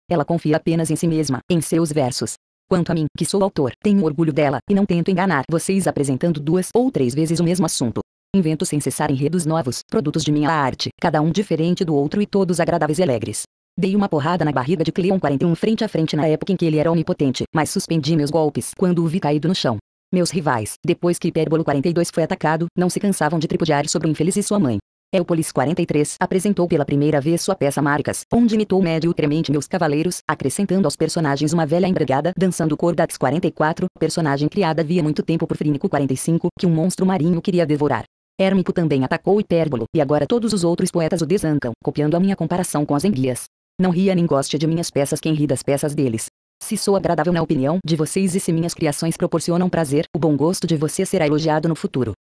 ela confia apenas em si mesma, em seus versos. Quanto a mim, que sou autor, tenho orgulho dela, e não tento enganar vocês apresentando duas ou três vezes o mesmo assunto. Invento sem cessar enredos novos, produtos de minha arte, cada um diferente do outro e todos agradáveis e alegres. Dei uma porrada na barriga de Cleon 41 frente a frente na época em que ele era onipotente, mas suspendi meus golpes quando o vi caído no chão. Meus rivais, depois que Hipérbolo 42 foi atacado, não se cansavam de tripudiar sobre o infeliz e sua mãe. Eupolis 43 apresentou pela primeira vez sua peça Marcas, onde imitou médio tremente meus cavaleiros, acrescentando aos personagens uma velha embregada dançando Cordax 44, personagem criada havia muito tempo por Frínico 45, que um monstro marinho queria devorar. Hermico também atacou Hipérbolo, e agora todos os outros poetas o desancam, copiando a minha comparação com as enguias. Não ria nem goste de minhas peças quem ri das peças deles. Se sou agradável na opinião de vocês e se minhas criações proporcionam prazer, o bom gosto de vocês será elogiado no futuro.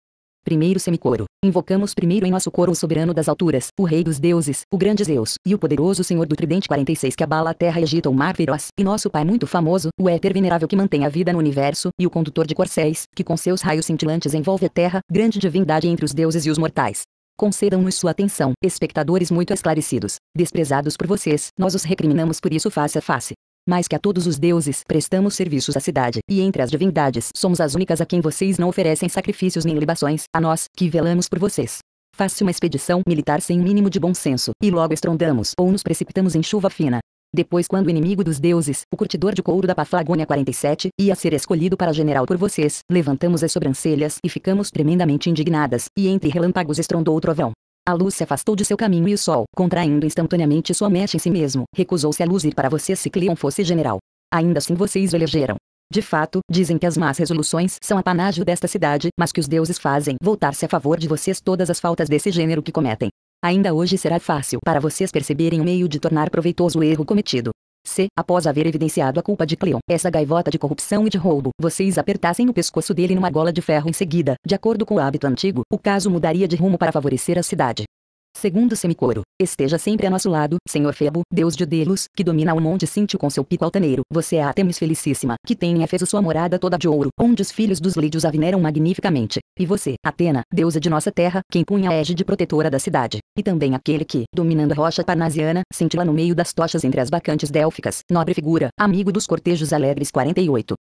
Primeiro semicoro. Invocamos primeiro em nosso coro o soberano das alturas, o rei dos deuses, o grande Zeus, e o poderoso senhor do tridente 46 que abala a terra e agita o mar feroz, e nosso pai muito famoso, o éter venerável que mantém a vida no universo, e o condutor de corcéis, que com seus raios cintilantes envolve a terra, grande divindade entre os deuses e os mortais. Concedam-nos sua atenção, espectadores muito esclarecidos. Desprezados por vocês, nós os recriminamos por isso face a face mais que a todos os deuses, prestamos serviços à cidade, e entre as divindades, somos as únicas a quem vocês não oferecem sacrifícios nem libações, a nós, que velamos por vocês. Faça uma expedição militar sem o um mínimo de bom senso, e logo estrondamos ou nos precipitamos em chuva fina. Depois quando o inimigo dos deuses, o curtidor de couro da Paflagônia 47, ia ser escolhido para general por vocês, levantamos as sobrancelhas e ficamos tremendamente indignadas, e entre relâmpagos estrondou o trovão. A luz se afastou de seu caminho e o sol, contraindo instantaneamente sua mecha em si mesmo, recusou-se a luzir para vocês se Cleon fosse general. Ainda assim vocês o elegeram. De fato, dizem que as más resoluções são apanágio desta cidade, mas que os deuses fazem voltar-se a favor de vocês todas as faltas desse gênero que cometem. Ainda hoje será fácil para vocês perceberem o meio de tornar proveitoso o erro cometido. Se, após haver evidenciado a culpa de Cleon, essa gaivota de corrupção e de roubo, vocês apertassem o pescoço dele numa gola de ferro em seguida, de acordo com o hábito antigo, o caso mudaria de rumo para favorecer a cidade. Segundo Semicoro, esteja sempre a nosso lado, Senhor Febo, Deus de Delos, que domina o monte Cíntio com seu pico altaneiro. Você é a Temis Felicíssima, que tem em Efeso sua morada toda de ouro, onde os filhos dos lídios a veneram magnificamente. E você, Atena, deusa de nossa terra, que punha a égide protetora da cidade e também aquele que, dominando a rocha parnasiana, cintila no meio das tochas entre as bacantes délficas, nobre figura, amigo dos cortejos alegres 48.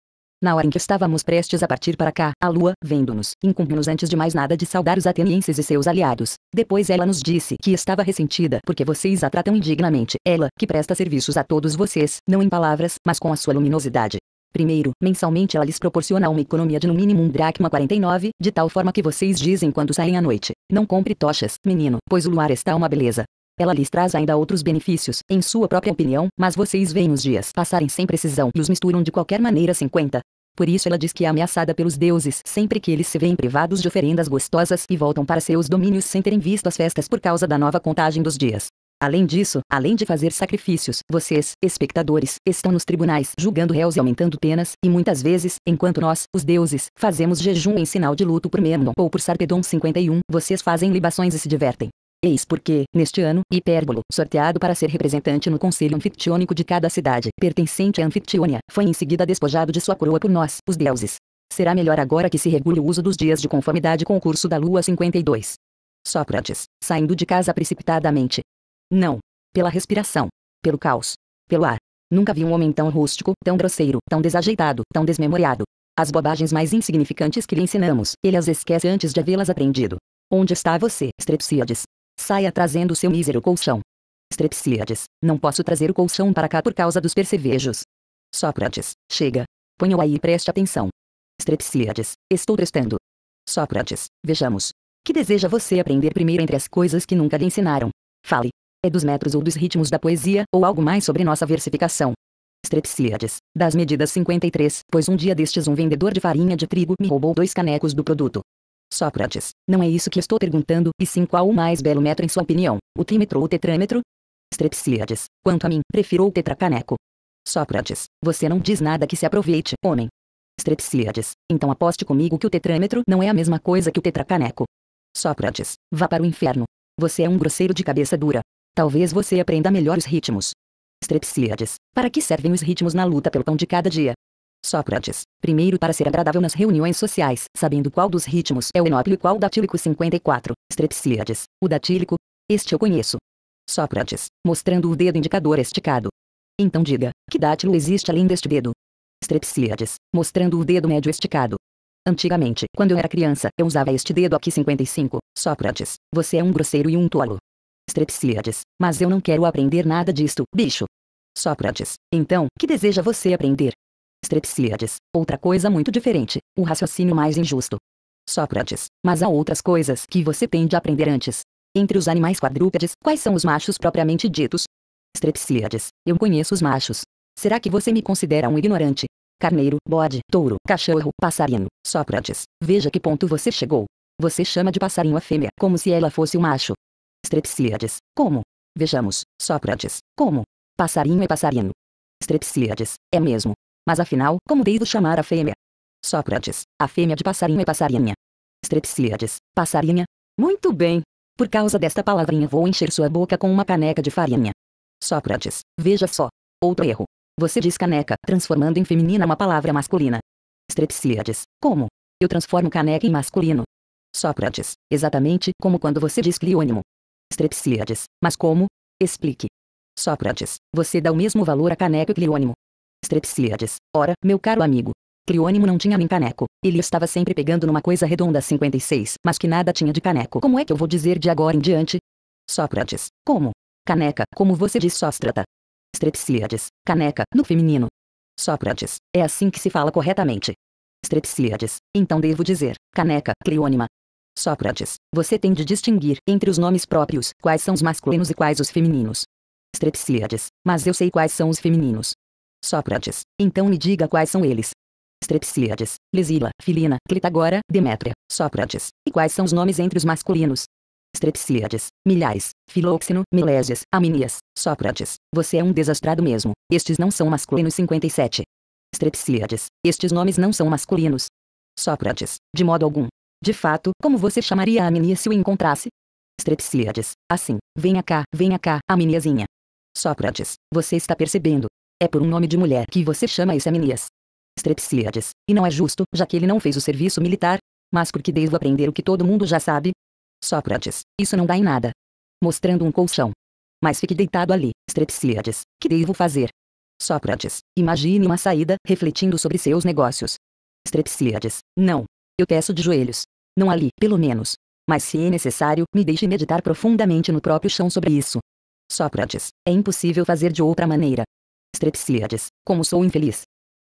Na hora em que estávamos prestes a partir para cá, a lua, vendo-nos, incumbiu-nos antes de mais nada de saudar os atenienses e seus aliados. Depois ela nos disse que estava ressentida porque vocês a tratam indignamente, ela, que presta serviços a todos vocês, não em palavras, mas com a sua luminosidade. Primeiro, mensalmente ela lhes proporciona uma economia de no mínimo um dracma 49, de tal forma que vocês dizem quando saem à noite, não compre tochas, menino, pois o luar está uma beleza. Ela lhes traz ainda outros benefícios, em sua própria opinião, mas vocês veem os dias passarem sem precisão e os misturam de qualquer maneira 50. Por isso ela diz que é ameaçada pelos deuses sempre que eles se veem privados de oferendas gostosas e voltam para seus domínios sem terem visto as festas por causa da nova contagem dos dias. Além disso, além de fazer sacrifícios, vocês, espectadores, estão nos tribunais julgando réus e aumentando penas, e muitas vezes, enquanto nós, os deuses, fazemos jejum em sinal de luto por Memnon ou por Sarpedon 51, vocês fazem libações e se divertem. Eis porque, neste ano, Hipérbolo, sorteado para ser representante no Conselho Anfictiônico de cada cidade, pertencente à Anfictiônia, foi em seguida despojado de sua coroa por nós, os deuses. Será melhor agora que se regule o uso dos dias de conformidade com o curso da Lua 52. Sócrates, saindo de casa precipitadamente, não. Pela respiração. Pelo caos. Pelo ar. Nunca vi um homem tão rústico, tão grosseiro, tão desajeitado, tão desmemoriado. As bobagens mais insignificantes que lhe ensinamos, ele as esquece antes de havê-las aprendido. Onde está você, Strepsiades? Saia trazendo seu mísero colchão. Strepsiades, não posso trazer o colchão para cá por causa dos percevejos. Sócrates, chega. Ponha-o aí e preste atenção. Strepsiades, estou prestando. Sócrates, vejamos. Que deseja você aprender primeiro entre as coisas que nunca lhe ensinaram? Fale, é dos metros ou dos ritmos da poesia, ou algo mais sobre nossa versificação. Strepsíades, das medidas 53, pois um dia destes um vendedor de farinha de trigo me roubou dois canecos do produto. Sócrates, não é isso que estou perguntando, e sim qual o mais belo metro em sua opinião, o trímetro ou o tetrâmetro? Strepsíades, quanto a mim, prefiro o tetracaneco. Sócrates, você não diz nada que se aproveite, homem. Strepsíades, então aposte comigo que o tetrâmetro não é a mesma coisa que o tetracaneco. Sócrates, vá para o inferno. Você é um grosseiro de cabeça dura. Talvez você aprenda melhor os ritmos. Strepsíades. Para que servem os ritmos na luta pelo pão de cada dia? Sócrates. Primeiro para ser agradável nas reuniões sociais, sabendo qual dos ritmos é o enópio e qual o datílico 54. Strepsíades. O datílico? Este eu conheço. Sócrates. Mostrando o dedo indicador esticado. Então diga, que dátilo existe além deste dedo? Strepsíades. Mostrando o dedo médio esticado. Antigamente, quando eu era criança, eu usava este dedo aqui 55. Sócrates, você é um grosseiro e um tolo. Strepsiades, mas eu não quero aprender nada disto, bicho. Sócrates, então, que deseja você aprender? Strepsiades, outra coisa muito diferente, o raciocínio mais injusto. Sócrates, mas há outras coisas que você tem de aprender antes. Entre os animais quadrúpedes, quais são os machos propriamente ditos? Strepsiades, eu conheço os machos. Será que você me considera um ignorante? Carneiro, bode, touro, cachorro, passarinho. Sócrates, veja que ponto você chegou. Você chama de passarinho a fêmea como se ela fosse um macho. Strepsíades, como? Vejamos, Sócrates, como? Passarinho é passarinho. Strepsíades, é mesmo. Mas afinal, como devo chamar a fêmea? Sócrates, a fêmea de passarinho é passarinha. Strepsíades, passarinha? Muito bem. Por causa desta palavrinha vou encher sua boca com uma caneca de farinha. Sócrates, veja só. Outro erro. Você diz caneca, transformando em feminina uma palavra masculina. Strepsíades, como? Eu transformo caneca em masculino. Sócrates, exatamente como quando você diz criônimo. Strepsíades, mas como? Explique. Sócrates, você dá o mesmo valor a caneco e cliônimo. Estrepsíades. ora, meu caro amigo. Cliônimo não tinha nem caneco. Ele estava sempre pegando numa coisa redonda 56, mas que nada tinha de caneco. Como é que eu vou dizer de agora em diante? Sócrates, como? Caneca, como você diz Sóstrata. Estrepsíades, caneca, no feminino. Sócrates, é assim que se fala corretamente. Estrepsíades, então devo dizer, caneca, cliônima. Sócrates, você tem de distinguir entre os nomes próprios, quais são os masculinos e quais os femininos. Strepsíades, mas eu sei quais são os femininos. Sócrates, então me diga quais são eles. Strepsíades, Lisila, Filina, Clitagora, Demétria, Sócrates, e quais são os nomes entre os masculinos? Strepsíades, Milhais, Filóxeno, Milésias, Aminias, Sócrates, você é um desastrado mesmo, estes não são masculinos 57. Strepsíades, estes nomes não são masculinos. Sócrates, de modo algum, de fato, como você chamaria a menina se o encontrasse? Strepsiades, assim, venha cá, venha cá, ameniazinha. Sócrates, você está percebendo. É por um nome de mulher que você chama esse Aminias. Strepsiades, e não é justo, já que ele não fez o serviço militar, mas porque devo aprender o que todo mundo já sabe. Sócrates, isso não dá em nada. Mostrando um colchão. Mas fique deitado ali, Strepsiades. que devo fazer? Sócrates, imagine uma saída, refletindo sobre seus negócios. Strepsiades, não. Eu peço de joelhos. Não ali, pelo menos. Mas se é necessário, me deixe meditar profundamente no próprio chão sobre isso. Sócrates, é impossível fazer de outra maneira. Strepsíades, como sou infeliz.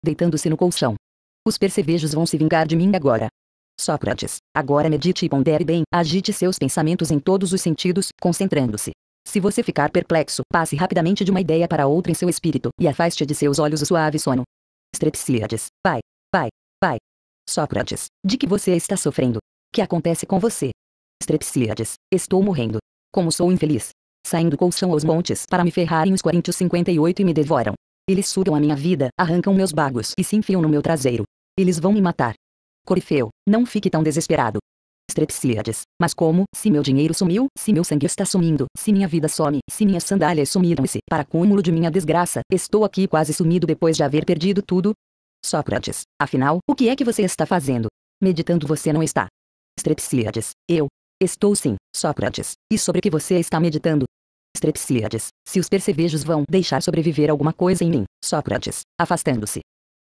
Deitando-se no colchão. Os percevejos vão se vingar de mim agora. Sócrates, agora medite e pondere bem, agite seus pensamentos em todos os sentidos, concentrando-se. Se você ficar perplexo, passe rapidamente de uma ideia para outra em seu espírito, e afaste de seus olhos o suave sono. Strepsíades, pai, pai, pai. Sócrates, de que você está sofrendo? que acontece com você? Strepsiades? estou morrendo. Como sou infeliz. Saindo colchão aos montes para me ferrarem os 458 e me devoram. Eles sugam a minha vida, arrancam meus bagos e se enfiam no meu traseiro. Eles vão me matar. Corifeu, não fique tão desesperado. Strepsiades. mas como, se meu dinheiro sumiu, se meu sangue está sumindo, se minha vida some, se minhas sandálias sumiram-se, para cúmulo de minha desgraça, estou aqui quase sumido depois de haver perdido tudo? Sócrates, afinal, o que é que você está fazendo? Meditando você não está. Strepsiades, eu. Estou sim, Sócrates, e sobre o que você está meditando? Strepsiades? se os percevejos vão deixar sobreviver alguma coisa em mim, Sócrates, afastando-se.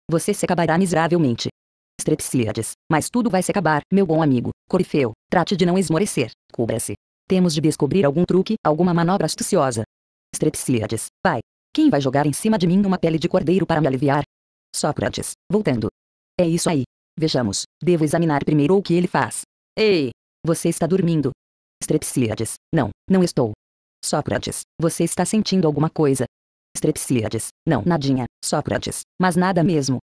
Você se acabará miseravelmente. Strepsiades. mas tudo vai se acabar, meu bom amigo, Corifeu, trate de não esmorecer, cubra-se. Temos de descobrir algum truque, alguma manobra astuciosa. Strepsiades, pai, quem vai jogar em cima de mim uma pele de cordeiro para me aliviar? Sócrates, voltando. É isso aí. Vejamos, devo examinar primeiro o que ele faz. Ei, você está dormindo. Strepsíades, não, não estou. Sócrates, você está sentindo alguma coisa. Strepsíades, não, nadinha, Sócrates, mas nada mesmo.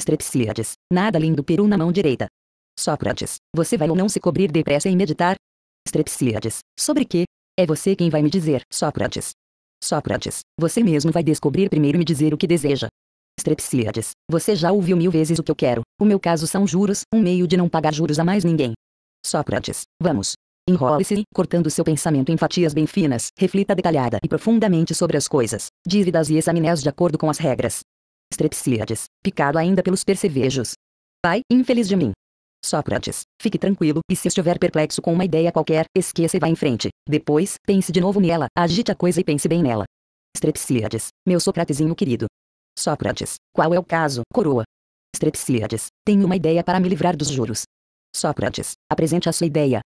Strepsíades, nada lindo peru na mão direita. Sócrates, você vai ou não se cobrir depressa e meditar? Strepsíades, sobre que? É você quem vai me dizer, Sócrates. Sócrates, você mesmo vai descobrir primeiro e me dizer o que deseja. Strepsíades, você já ouviu mil vezes o que eu quero, o meu caso são juros, um meio de não pagar juros a mais ninguém. Sócrates, vamos. Enrole-se, cortando seu pensamento em fatias bem finas, reflita detalhada e profundamente sobre as coisas, dívidas e examine-as de acordo com as regras. Strepsiades, picado ainda pelos percevejos. Pai, infeliz de mim. Sócrates, fique tranquilo, e se estiver perplexo com uma ideia qualquer, esqueça e vá em frente. Depois, pense de novo nela, agite a coisa e pense bem nela. Strepsiades, meu Socratesinho querido. Sócrates, qual é o caso, coroa? Strepsiades, tenho uma ideia para me livrar dos juros. Sócrates, apresente a sua ideia.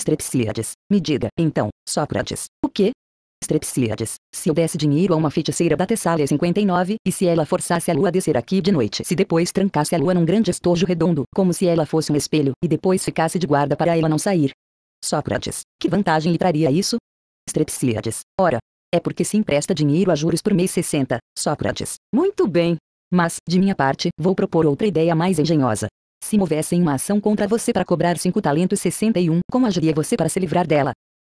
Strepsíades, me diga, então, Sócrates, o que? Strepsíades, se eu desse dinheiro a uma feiticeira da Tessália 59, e se ela forçasse a lua a descer aqui de noite, se depois trancasse a lua num grande estojo redondo, como se ela fosse um espelho, e depois ficasse de guarda para ela não sair. Sócrates, que vantagem lhe traria isso? Strepsíades, ora, é porque se empresta dinheiro a juros por mês 60, Sócrates. Muito bem. Mas, de minha parte, vou propor outra ideia mais engenhosa. Se movessem uma ação contra você para cobrar cinco talentos 61, como agiria você para se livrar dela?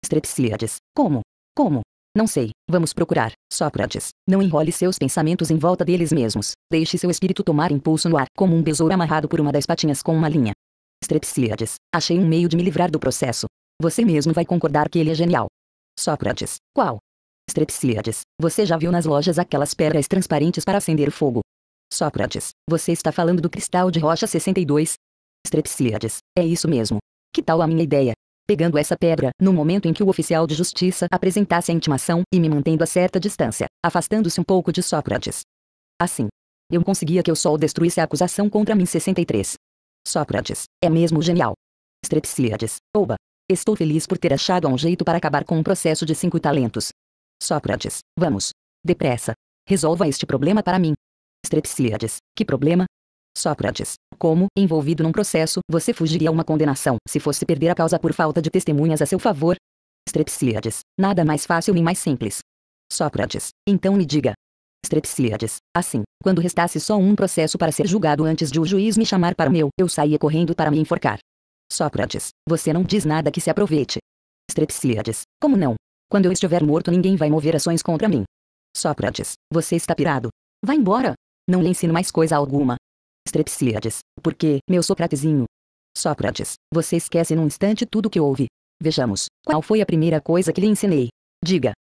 Strepsiades, Como? Como? Não sei, vamos procurar. Sócrates, não enrole seus pensamentos em volta deles mesmos. Deixe seu espírito tomar impulso no ar, como um besouro amarrado por uma das patinhas com uma linha. Strepsiades, achei um meio de me livrar do processo. Você mesmo vai concordar que ele é genial. Sócrates, qual? Strepsiades, você já viu nas lojas aquelas pedras transparentes para acender o fogo? Sócrates, você está falando do cristal de rocha 62? Strepsíades, é isso mesmo. Que tal a minha ideia? Pegando essa pedra, no momento em que o oficial de justiça apresentasse a intimação, e me mantendo a certa distância, afastando-se um pouco de Sócrates. Assim. Eu conseguia que o sol destruísse a acusação contra mim 63. Sócrates, é mesmo genial. Strepsíades, oba. Estou feliz por ter achado um jeito para acabar com um processo de cinco talentos. Sócrates, vamos. Depressa. Resolva este problema para mim, Strepsiades, que problema? Sócrates, como, envolvido num processo, você fugiria a uma condenação se fosse perder a causa por falta de testemunhas a seu favor? Strepsiades, nada mais fácil nem mais simples. Sócrates, então me diga. Strepsiades, assim, quando restasse só um processo para ser julgado antes de o juiz me chamar para o meu, eu saía correndo para me enforcar. Sócrates, você não diz nada que se aproveite. Strepsiades, como não? Quando eu estiver morto ninguém vai mover ações contra mim. Sócrates, você está pirado. Vá embora, não lhe ensino mais coisa alguma. Strepsíades, porque, meu Socratesinho? Sócrates, você esquece num instante tudo que houve. Vejamos, qual foi a primeira coisa que lhe ensinei? Diga.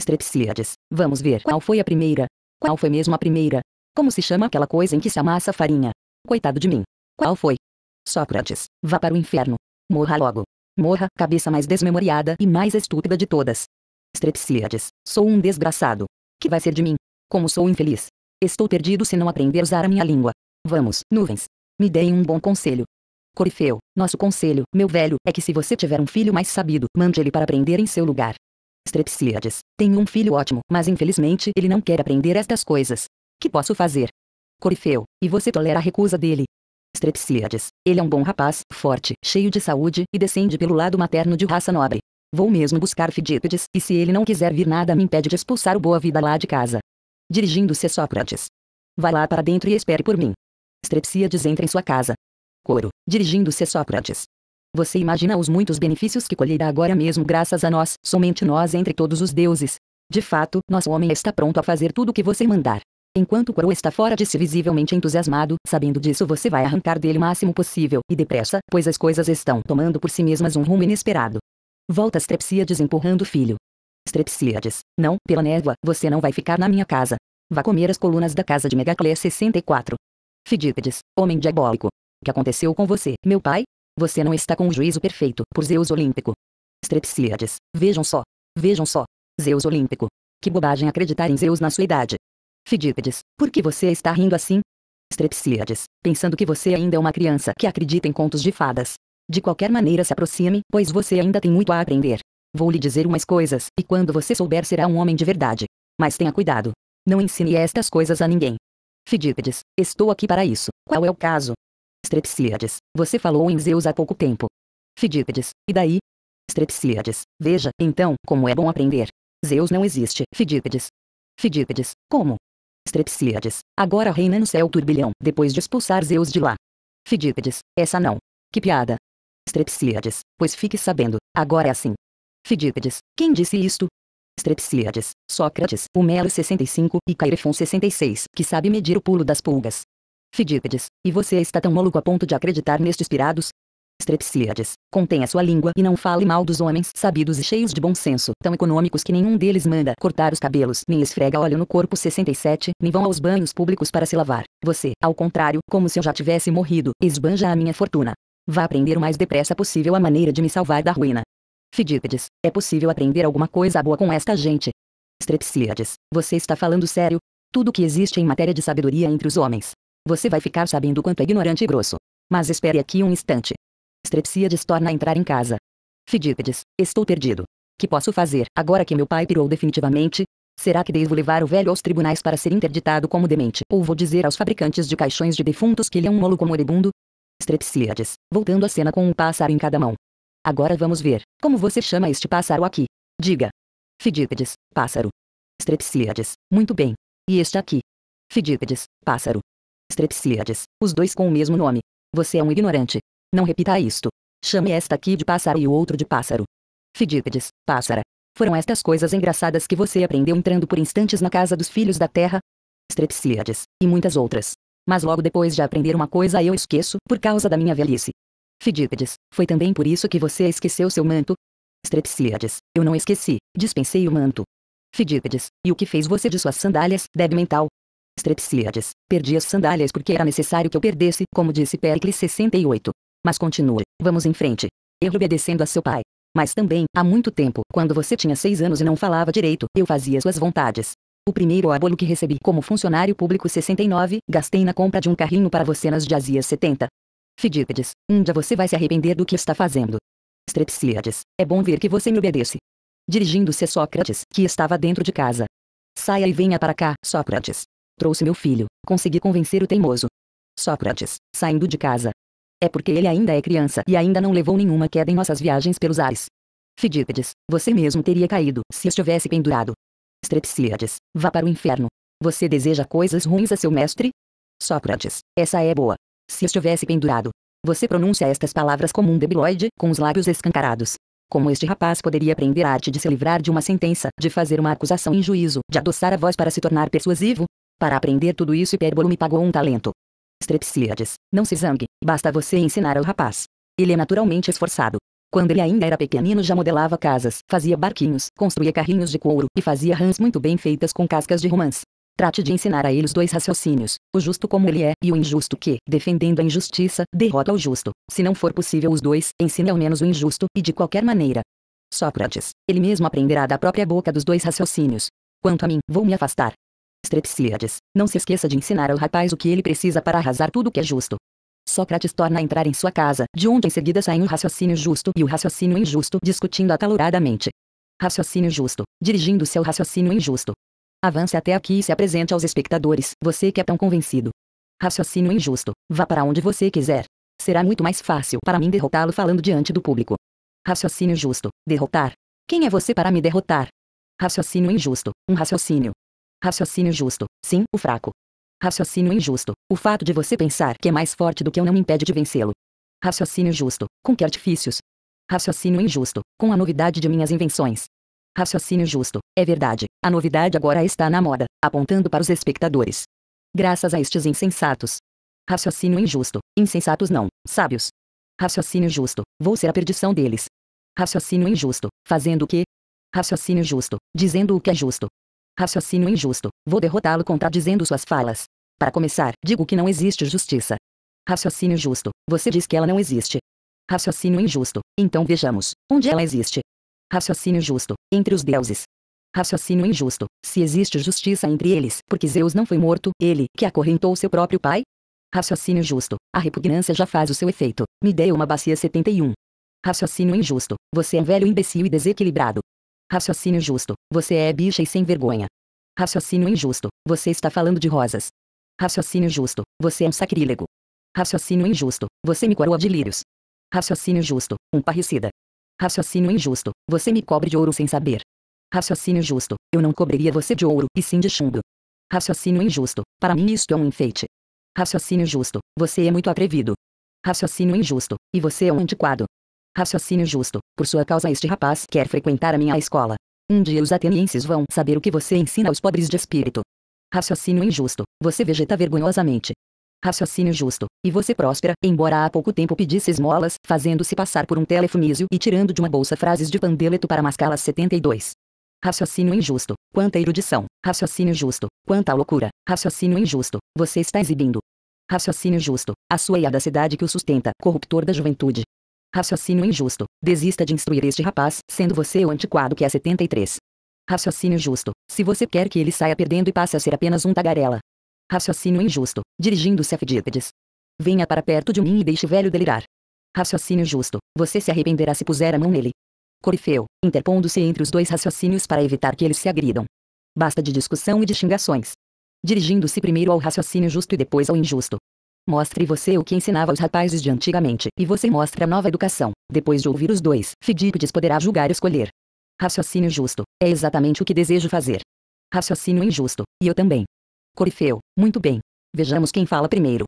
Strepsíades, vamos ver qual foi a primeira. Qual foi mesmo a primeira? Como se chama aquela coisa em que se amassa farinha? Coitado de mim. Qual foi? Sócrates, vá para o inferno. Morra logo. Morra, cabeça mais desmemoriada e mais estúpida de todas. Strepsíades, sou um desgraçado. Que vai ser de mim? Como sou infeliz. Estou perdido se não aprender a usar a minha língua. Vamos, nuvens. Me deem um bom conselho. Corifeu, nosso conselho, meu velho, é que se você tiver um filho mais sabido, mande ele para aprender em seu lugar. Strepsíades, tenho um filho ótimo, mas infelizmente ele não quer aprender estas coisas. Que posso fazer? Corifeu, e você tolera a recusa dele? Strepsíades, ele é um bom rapaz, forte, cheio de saúde, e descende pelo lado materno de raça nobre. Vou mesmo buscar Fidípedes, e se ele não quiser vir nada me impede de expulsar o Boa Vida lá de casa dirigindo-se a Sócrates. Vá lá para dentro e espere por mim. Strepsiades entra em sua casa. Coro, dirigindo-se a Sócrates. Você imagina os muitos benefícios que colherá agora mesmo graças a nós, somente nós entre todos os deuses. De fato, nosso homem está pronto a fazer tudo o que você mandar. Enquanto Coro está fora de si visivelmente entusiasmado, sabendo disso você vai arrancar dele o máximo possível, e depressa, pois as coisas estão tomando por si mesmas um rumo inesperado. Volta Strepsiades empurrando o filho. Strepsíades, não, pela névoa, você não vai ficar na minha casa. Vá comer as colunas da casa de Megaclé 64. Fidípedes, homem diabólico. O que aconteceu com você, meu pai? Você não está com o juízo perfeito, por Zeus Olímpico. Strepsíades, vejam só. Vejam só. Zeus Olímpico. Que bobagem acreditar em Zeus na sua idade. Fidípedes, por que você está rindo assim? Strepsíades, pensando que você ainda é uma criança que acredita em contos de fadas. De qualquer maneira se aproxime, pois você ainda tem muito a aprender. Vou lhe dizer umas coisas, e quando você souber será um homem de verdade. Mas tenha cuidado. Não ensine estas coisas a ninguém. Fidípedes, estou aqui para isso. Qual é o caso? Strepsíades, você falou em Zeus há pouco tempo. Fidípedes, e daí? Strepsíades, veja, então, como é bom aprender. Zeus não existe, Fidípedes. Fidípedes, como? Strepsíades, agora reina no céu turbilhão, depois de expulsar Zeus de lá. Fidípedes, essa não. Que piada. Strepsíades, pois fique sabendo, agora é assim, Fidípedes, quem disse isto? Strepsíades, Sócrates, Melo 65 e Cairefon 66, que sabe medir o pulo das pulgas. Fidípedes, e você está tão maluco a ponto de acreditar nestes pirados? Strepsíades, contém a sua língua e não fale mal dos homens sabidos e cheios de bom senso, tão econômicos que nenhum deles manda cortar os cabelos, nem esfrega óleo no corpo 67, nem vão aos banhos públicos para se lavar. Você, ao contrário, como se eu já tivesse morrido, esbanja a minha fortuna. Vá aprender o mais depressa possível a maneira de me salvar da ruína. Fidípedes, é possível aprender alguma coisa boa com esta gente. Strepsíades, você está falando sério? Tudo que existe em matéria de sabedoria entre os homens. Você vai ficar sabendo quanto é ignorante e grosso. Mas espere aqui um instante. Strepsíades torna a entrar em casa. Fidípedes, estou perdido. Que posso fazer, agora que meu pai pirou definitivamente? Será que devo levar o velho aos tribunais para ser interditado como demente? Ou vou dizer aos fabricantes de caixões de defuntos que ele é um molo como moribundo? Strepsíades, voltando à cena com um pássaro em cada mão, Agora vamos ver como você chama este pássaro aqui. Diga. Fidípedes, pássaro. Strepsíades, muito bem. E este aqui? Fidípedes, pássaro. Strepsíades, os dois com o mesmo nome. Você é um ignorante. Não repita isto. Chame esta aqui de pássaro e o outro de pássaro. Fidípedes, pássara. Foram estas coisas engraçadas que você aprendeu entrando por instantes na casa dos filhos da terra? Strepsíades, e muitas outras. Mas logo depois de aprender uma coisa eu esqueço por causa da minha velhice. Fidípedes, foi também por isso que você esqueceu seu manto? Strepsíades, eu não esqueci, dispensei o manto. Fidípedes, e o que fez você de suas sandálias, débil mental? Strepsíades, perdi as sandálias porque era necessário que eu perdesse, como disse Pericles 68. Mas continue, vamos em frente. Eu obedecendo a seu pai. Mas também, há muito tempo, quando você tinha seis anos e não falava direito, eu fazia suas vontades. O primeiro óbolo que recebi como funcionário público 69, gastei na compra de um carrinho para você nas jazias 70. Fidípedes, um dia você vai se arrepender do que está fazendo. Strepsíades, é bom ver que você me obedece. Dirigindo-se a Sócrates, que estava dentro de casa. Saia e venha para cá, Sócrates. Trouxe meu filho, consegui convencer o teimoso. Sócrates, saindo de casa. É porque ele ainda é criança e ainda não levou nenhuma queda em nossas viagens pelos ares. Fidípedes, você mesmo teria caído, se estivesse pendurado. Strepsíades, vá para o inferno. Você deseja coisas ruins a seu mestre? Sócrates, essa é boa, se estivesse pendurado. Você pronuncia estas palavras como um debiloide, com os lábios escancarados. Como este rapaz poderia aprender a arte de se livrar de uma sentença, de fazer uma acusação em juízo, de adoçar a voz para se tornar persuasivo? Para aprender tudo isso Hipérbolo me pagou um talento. Strepsíades, não se zangue, basta você ensinar ao rapaz. Ele é naturalmente esforçado. Quando ele ainda era pequenino já modelava casas, fazia barquinhos, construía carrinhos de couro e fazia rãs muito bem feitas com cascas de romãs. Trate de ensinar a eles dois raciocínios, o justo como ele é e o injusto que, defendendo a injustiça, derrota o justo. Se não for possível os dois, ensine ao menos o injusto, e de qualquer maneira. Sócrates, ele mesmo aprenderá da própria boca dos dois raciocínios. Quanto a mim, vou me afastar. Strepsíades, não se esqueça de ensinar ao rapaz o que ele precisa para arrasar tudo o que é justo. Sócrates torna a entrar em sua casa, de onde em seguida saem o raciocínio justo e o raciocínio injusto, discutindo acaloradamente. Raciocínio justo, dirigindo-se ao raciocínio injusto. Avance até aqui e se apresente aos espectadores, você que é tão convencido. Raciocínio injusto. Vá para onde você quiser. Será muito mais fácil para mim derrotá-lo falando diante do público. Raciocínio justo. Derrotar. Quem é você para me derrotar? Raciocínio injusto. Um raciocínio. Raciocínio justo. Sim, o fraco. Raciocínio injusto. O fato de você pensar que é mais forte do que eu não me impede de vencê-lo. Raciocínio justo. Com que artifícios? Raciocínio injusto. Com a novidade de minhas invenções. Raciocínio justo. É verdade. A novidade agora está na moda, apontando para os espectadores. Graças a estes insensatos. Raciocínio injusto. Insensatos não, sábios. Raciocínio justo. Vou ser a perdição deles. Raciocínio injusto. Fazendo o quê? Raciocínio justo. Dizendo o que é justo. Raciocínio injusto. Vou derrotá-lo contradizendo suas falas. Para começar, digo que não existe justiça. Raciocínio justo. Você diz que ela não existe. Raciocínio injusto. Então vejamos. Onde ela existe? Raciocínio justo, entre os deuses. Raciocínio injusto, se existe justiça entre eles, porque Zeus não foi morto, ele, que acorrentou seu próprio pai? Raciocínio justo, a repugnância já faz o seu efeito, me dê uma bacia 71. Raciocínio injusto, você é um velho imbecil e desequilibrado. Raciocínio justo, você é bicha e sem vergonha. Raciocínio injusto, você está falando de rosas. Raciocínio justo, você é um sacrílego. Raciocínio injusto, você me coroa de lírios. Raciocínio justo, um parricida. Raciocínio injusto. Você me cobre de ouro sem saber. Raciocínio justo. Eu não cobriria você de ouro, e sim de chumbo. Raciocínio injusto. Para mim isto é um enfeite. Raciocínio justo. Você é muito atrevido. Raciocínio injusto. E você é um antiquado. Raciocínio justo. Por sua causa este rapaz quer frequentar a minha escola. Um dia os atenienses vão saber o que você ensina aos pobres de espírito. Raciocínio injusto. Você vegeta vergonhosamente raciocínio justo, e você próspera, embora há pouco tempo pedisse esmolas, fazendo-se passar por um telefonísio e tirando de uma bolsa frases de Pandeleto para mascá-las 72. Raciocínio injusto, quanta erudição, raciocínio justo, quanta loucura, raciocínio injusto, você está exibindo. Raciocínio justo, a sua e a da cidade que o sustenta, corruptor da juventude. Raciocínio injusto, desista de instruir este rapaz, sendo você o antiquado que é 73. Raciocínio justo, se você quer que ele saia perdendo e passe a ser apenas um tagarela, Raciocínio injusto, dirigindo-se a Fidípedes. Venha para perto de mim e deixe velho delirar. Raciocínio justo, você se arrependerá se puser a mão nele. Corifeu, interpondo-se entre os dois raciocínios para evitar que eles se agridam. Basta de discussão e de xingações. Dirigindo-se primeiro ao raciocínio justo e depois ao injusto. Mostre você o que ensinava os rapazes de antigamente, e você mostra a nova educação. Depois de ouvir os dois, Fidípedes poderá julgar e escolher. Raciocínio justo, é exatamente o que desejo fazer. Raciocínio injusto, e eu também, Corifeu, muito bem. Vejamos quem fala primeiro.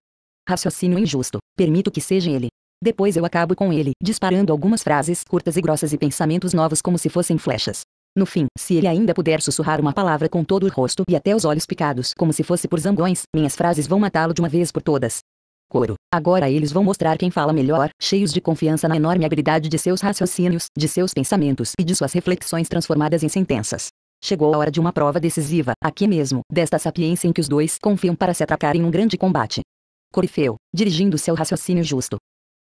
Raciocínio injusto, permito que seja ele. Depois eu acabo com ele, disparando algumas frases curtas e grossas e pensamentos novos como se fossem flechas. No fim, se ele ainda puder sussurrar uma palavra com todo o rosto e até os olhos picados, como se fosse por zangões, minhas frases vão matá-lo de uma vez por todas. Coro. Agora eles vão mostrar quem fala melhor, cheios de confiança na enorme habilidade de seus raciocínios, de seus pensamentos e de suas reflexões transformadas em sentenças. Chegou a hora de uma prova decisiva, aqui mesmo, desta sapiência em que os dois confiam para se atracar em um grande combate. Corifeu, dirigindo-se ao raciocínio justo.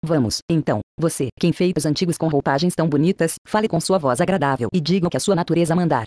Vamos, então, você, quem feitos antigos com roupagens tão bonitas, fale com sua voz agradável e diga o que a sua natureza mandar.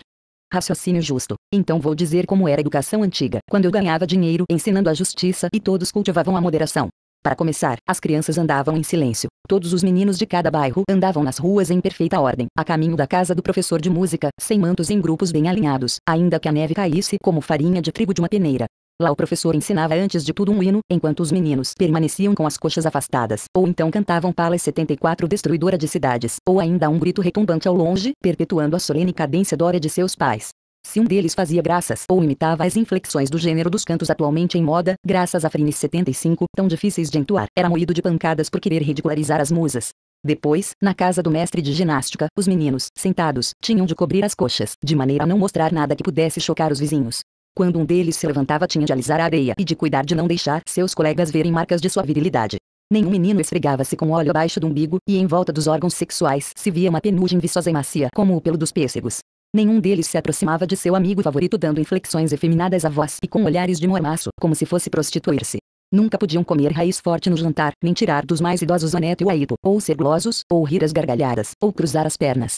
Raciocínio justo. Então vou dizer como era a educação antiga, quando eu ganhava dinheiro ensinando a justiça e todos cultivavam a moderação. Para começar, as crianças andavam em silêncio. Todos os meninos de cada bairro andavam nas ruas em perfeita ordem, a caminho da casa do professor de música, sem mantos em grupos bem alinhados, ainda que a neve caísse como farinha de trigo de uma peneira. Lá o professor ensinava antes de tudo um hino, enquanto os meninos permaneciam com as coxas afastadas, ou então cantavam Palas 74 Destruidora de Cidades, ou ainda um grito retumbante ao longe, perpetuando a solene cadência dora de seus pais. Se um deles fazia graças ou imitava as inflexões do gênero dos cantos atualmente em moda, graças a Frines 75, tão difíceis de entoar, era moído de pancadas por querer ridicularizar as musas. Depois, na casa do mestre de ginástica, os meninos, sentados, tinham de cobrir as coxas, de maneira a não mostrar nada que pudesse chocar os vizinhos. Quando um deles se levantava tinha de alisar a areia e de cuidar de não deixar seus colegas verem marcas de sua virilidade. Nenhum menino esfregava-se com óleo abaixo do umbigo, e em volta dos órgãos sexuais se via uma penugem viçosa e macia como o pelo dos pêssegos. Nenhum deles se aproximava de seu amigo favorito dando inflexões efeminadas à voz e com olhares de mormaço, como se fosse prostituir-se. Nunca podiam comer raiz forte no jantar, nem tirar dos mais idosos o neto e o aído, ou ser glosos, ou rir as gargalhadas, ou cruzar as pernas.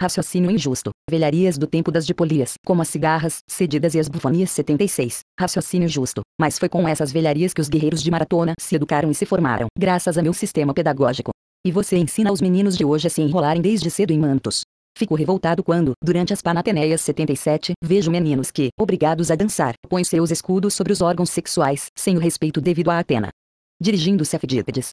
Raciocínio injusto. Velharias do tempo das dipolias, como as cigarras, cedidas e as bufanias 76. Raciocínio justo. Mas foi com essas velharias que os guerreiros de maratona se educaram e se formaram, graças a meu sistema pedagógico. E você ensina aos meninos de hoje a se enrolarem desde cedo em mantos. Fico revoltado quando, durante as Panateneias 77, vejo meninos que, obrigados a dançar, põem seus escudos sobre os órgãos sexuais, sem o respeito devido a Atena. Dirigindo-se a Fidípedes,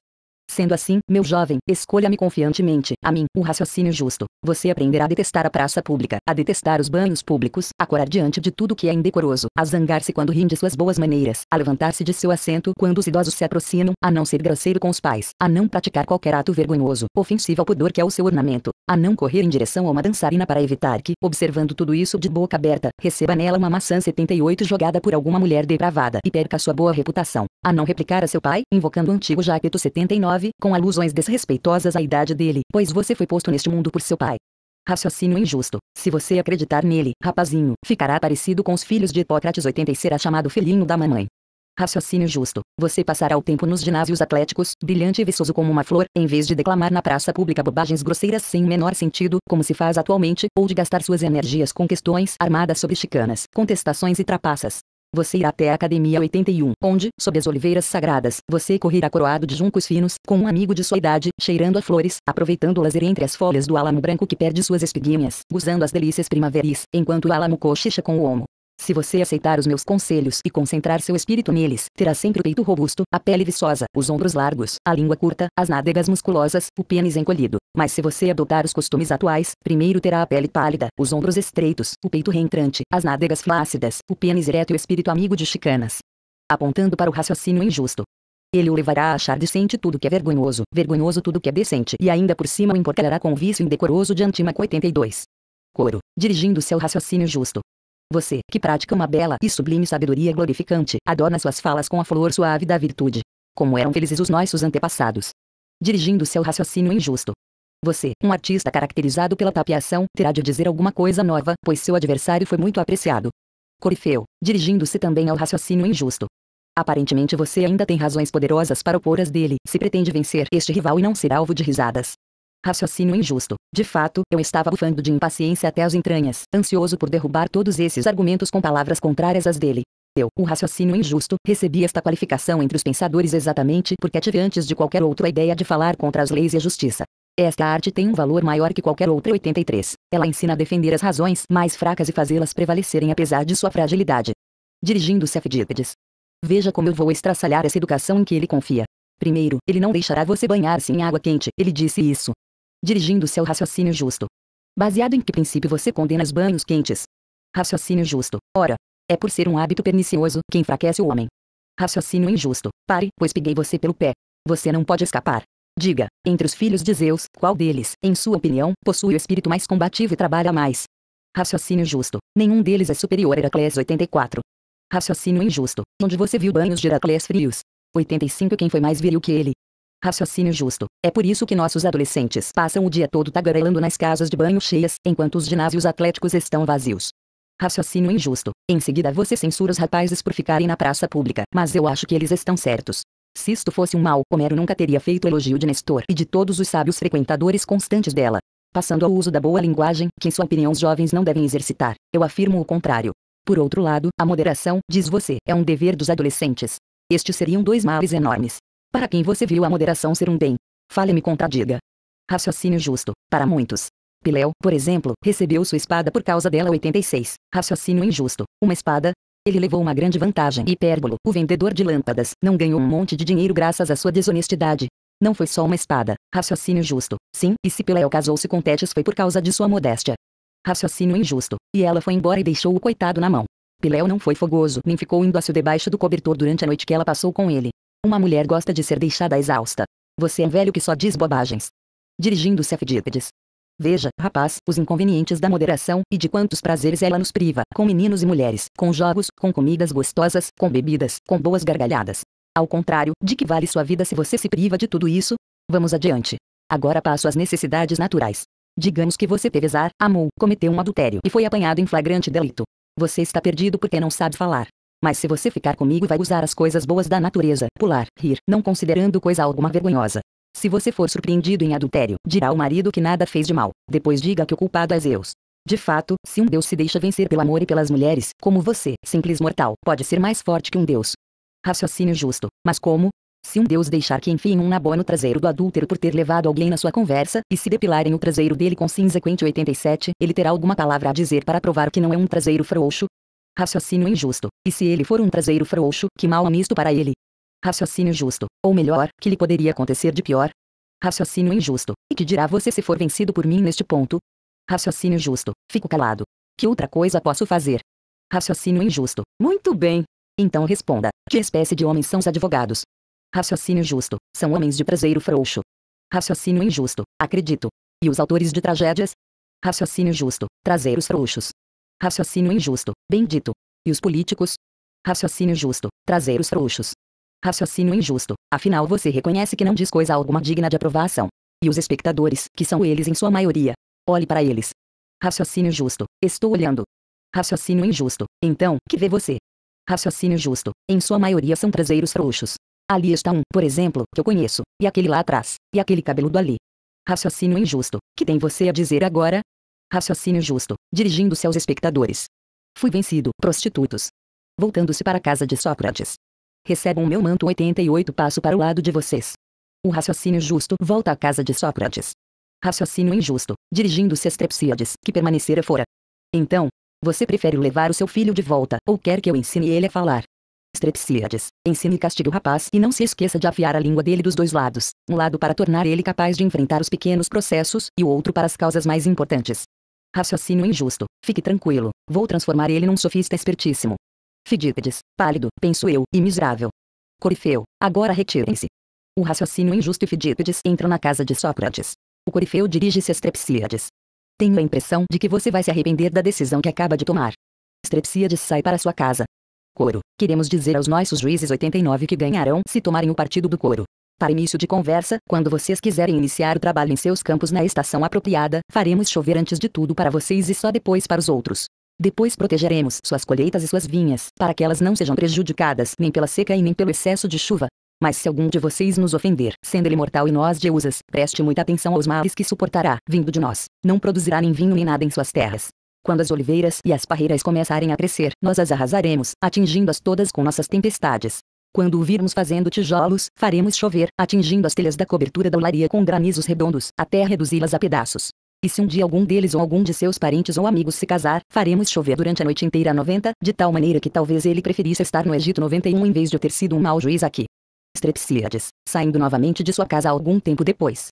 Sendo assim, meu jovem, escolha-me confiantemente, a mim, o raciocínio justo. Você aprenderá a detestar a praça pública, a detestar os banhos públicos, a corar diante de tudo que é indecoroso, a zangar-se quando rinde de suas boas maneiras, a levantar-se de seu assento quando os idosos se aproximam, a não ser grosseiro com os pais, a não praticar qualquer ato vergonhoso, ofensivo ao pudor que é o seu ornamento, a não correr em direção a uma dançarina para evitar que, observando tudo isso de boca aberta, receba nela uma maçã 78 jogada por alguma mulher depravada e perca sua boa reputação, a não replicar a seu pai, invocando o antigo Jaqueto 79 com alusões desrespeitosas à idade dele, pois você foi posto neste mundo por seu pai. Raciocínio injusto. Se você acreditar nele, rapazinho, ficará parecido com os filhos de Hipócrates 80 e será chamado filhinho da mamãe. Raciocínio justo. Você passará o tempo nos ginásios atléticos, brilhante e viçoso como uma flor, em vez de declamar na praça pública bobagens grosseiras sem o menor sentido, como se faz atualmente, ou de gastar suas energias com questões armadas sobre chicanas, contestações e trapaças. Você irá até a Academia 81, onde, sob as oliveiras sagradas, você correrá coroado de juncos finos, com um amigo de sua idade, cheirando a flores, aproveitando o lazer entre as folhas do álamo branco que perde suas espiguinhas, gozando as delícias primaveris, enquanto o álamo cochicha com o homo. Se você aceitar os meus conselhos e concentrar seu espírito neles, terá sempre o peito robusto, a pele viçosa, os ombros largos, a língua curta, as nádegas musculosas, o pênis encolhido. Mas se você adotar os costumes atuais, primeiro terá a pele pálida, os ombros estreitos, o peito reentrante, as nádegas flácidas, o pênis ereto e o espírito amigo de chicanas. Apontando para o raciocínio injusto. Ele o levará a achar decente tudo que é vergonhoso, vergonhoso tudo que é decente e ainda por cima o importará com o vício indecoroso de Antímaco 82. Coro, dirigindo-se ao raciocínio justo. Você, que pratica uma bela e sublime sabedoria glorificante, adorna suas falas com a flor suave da virtude. Como eram felizes os nossos antepassados. Dirigindo-se ao raciocínio injusto. Você, um artista caracterizado pela tapiação, terá de dizer alguma coisa nova, pois seu adversário foi muito apreciado. Corifeu, dirigindo-se também ao raciocínio injusto. Aparentemente você ainda tem razões poderosas para opor as dele, se pretende vencer este rival e não ser alvo de risadas. Raciocínio injusto. De fato, eu estava bufando de impaciência até as entranhas, ansioso por derrubar todos esses argumentos com palavras contrárias às dele. Eu, o raciocínio injusto, recebi esta qualificação entre os pensadores exatamente porque tive antes de qualquer outra ideia de falar contra as leis e a justiça. Esta arte tem um valor maior que qualquer outra 83. Ela ensina a defender as razões mais fracas e fazê-las prevalecerem apesar de sua fragilidade. Dirigindo-se a Fidípedes. Veja como eu vou estraçalhar essa educação em que ele confia. Primeiro, ele não deixará você banhar-se em água quente, ele disse isso dirigindo-se ao raciocínio justo. Baseado em que princípio você condena os banhos quentes? Raciocínio justo. Ora, é por ser um hábito pernicioso que enfraquece o homem. Raciocínio injusto. Pare, pois peguei você pelo pé. Você não pode escapar. Diga, entre os filhos de Zeus, qual deles, em sua opinião, possui o espírito mais combativo e trabalha mais? Raciocínio justo. Nenhum deles é superior a Heracles 84. Raciocínio injusto. Onde você viu banhos de Heracles frios? 85 Quem foi mais viril que ele? Raciocínio justo. É por isso que nossos adolescentes passam o dia todo tagarelando nas casas de banho cheias, enquanto os ginásios atléticos estão vazios. Raciocínio injusto. Em seguida você censura os rapazes por ficarem na praça pública, mas eu acho que eles estão certos. Se isto fosse um mal, Homero nunca teria feito elogio de Nestor e de todos os sábios frequentadores constantes dela. Passando ao uso da boa linguagem, que em sua opinião os jovens não devem exercitar, eu afirmo o contrário. Por outro lado, a moderação, diz você, é um dever dos adolescentes. Estes seriam dois males enormes, para quem você viu a moderação ser um bem. Fale me contradiga. Raciocínio justo, para muitos. Piléu, por exemplo, recebeu sua espada por causa dela 86. Raciocínio injusto. Uma espada? Ele levou uma grande vantagem. Hipérbolo, o vendedor de lâmpadas, não ganhou um monte de dinheiro graças à sua desonestidade. Não foi só uma espada. Raciocínio justo. Sim, e se Piléu casou-se com Tétis foi por causa de sua modéstia. Raciocínio injusto. E ela foi embora e deixou o coitado na mão. Piléu não foi fogoso, nem ficou indo a seu debaixo do cobertor durante a noite que ela passou com ele. Uma mulher gosta de ser deixada exausta. Você é um velho que só diz bobagens. Dirigindo-se a Fidípedes. Veja, rapaz, os inconvenientes da moderação e de quantos prazeres ela nos priva, com meninos e mulheres, com jogos, com comidas gostosas, com bebidas, com boas gargalhadas. Ao contrário, de que vale sua vida se você se priva de tudo isso? Vamos adiante. Agora passo às necessidades naturais. Digamos que você teve azar, amou, cometeu um adultério e foi apanhado em flagrante delito. Você está perdido porque não sabe falar. Mas se você ficar comigo vai usar as coisas boas da natureza, pular, rir, não considerando coisa alguma vergonhosa. Se você for surpreendido em adultério, dirá ao marido que nada fez de mal. Depois diga que o culpado é Zeus. De fato, se um deus se deixa vencer pelo amor e pelas mulheres, como você, simples mortal, pode ser mais forte que um deus. Raciocínio justo. Mas como? Se um deus deixar que enfiem um nabó no traseiro do adúltero por ter levado alguém na sua conversa, e se depilarem o traseiro dele com cinza quente 87, ele terá alguma palavra a dizer para provar que não é um traseiro frouxo? Raciocínio injusto. E se ele for um traseiro frouxo, que mal misto para ele. Raciocínio justo. Ou melhor, que lhe poderia acontecer de pior? Raciocínio injusto. E que dirá você se for vencido por mim neste ponto? Raciocínio justo. Fico calado. Que outra coisa posso fazer? Raciocínio injusto. Muito bem. Então responda. Que espécie de homens são os advogados? Raciocínio justo. São homens de traseiro frouxo. Raciocínio injusto. Acredito. E os autores de tragédias? Raciocínio justo. Traseiros frouxos. Raciocínio injusto, bendito. E os políticos? Raciocínio justo, traseiros frouxos. Raciocínio injusto, afinal você reconhece que não diz coisa alguma digna de aprovação. E os espectadores, que são eles em sua maioria. Olhe para eles. Raciocínio justo, estou olhando. Raciocínio injusto, então, que vê você? Raciocínio justo, em sua maioria são traseiros frouxos. Ali está um, por exemplo, que eu conheço, e aquele lá atrás, e aquele cabeludo ali. Raciocínio injusto, que tem você a dizer agora? raciocínio justo, dirigindo-se aos espectadores. Fui vencido, prostitutos. Voltando-se para a casa de Sócrates. Recebam meu manto 88 passo para o lado de vocês. O raciocínio justo volta à casa de Sócrates. Raciocínio injusto, dirigindo-se a Strepsiades, que permanecera fora. Então, você prefere levar o seu filho de volta, ou quer que eu ensine ele a falar? Strepsiades, ensine e castigue o rapaz e não se esqueça de afiar a língua dele dos dois lados, um lado para tornar ele capaz de enfrentar os pequenos processos, e o outro para as causas mais importantes. Raciocínio injusto. Fique tranquilo. Vou transformar ele num sofista espertíssimo. Fidípedes, pálido, penso eu, e miserável. Corifeu, agora retirem-se. O raciocínio injusto e Fidípedes entram na casa de Sócrates. O Corifeu dirige-se a Strepsíades. Tenho a impressão de que você vai se arrepender da decisão que acaba de tomar. Strepsíades sai para sua casa. Coro, queremos dizer aos nossos juízes 89 que ganharão se tomarem o partido do coro. Para início de conversa, quando vocês quiserem iniciar o trabalho em seus campos na estação apropriada, faremos chover antes de tudo para vocês e só depois para os outros. Depois protegeremos suas colheitas e suas vinhas, para que elas não sejam prejudicadas nem pela seca e nem pelo excesso de chuva. Mas se algum de vocês nos ofender, sendo ele mortal e nós deusas, preste muita atenção aos males que suportará, vindo de nós. Não produzirá nem vinho nem nada em suas terras. Quando as oliveiras e as parreiras começarem a crescer, nós as arrasaremos, atingindo-as todas com nossas tempestades. Quando o virmos fazendo tijolos, faremos chover, atingindo as telhas da cobertura da olaria com granizos redondos, até reduzi-las a pedaços. E se um dia algum deles ou algum de seus parentes ou amigos se casar, faremos chover durante a noite inteira 90, de tal maneira que talvez ele preferisse estar no Egito 91 em vez de ter sido um mau juiz aqui. Strepsíades, saindo novamente de sua casa algum tempo depois,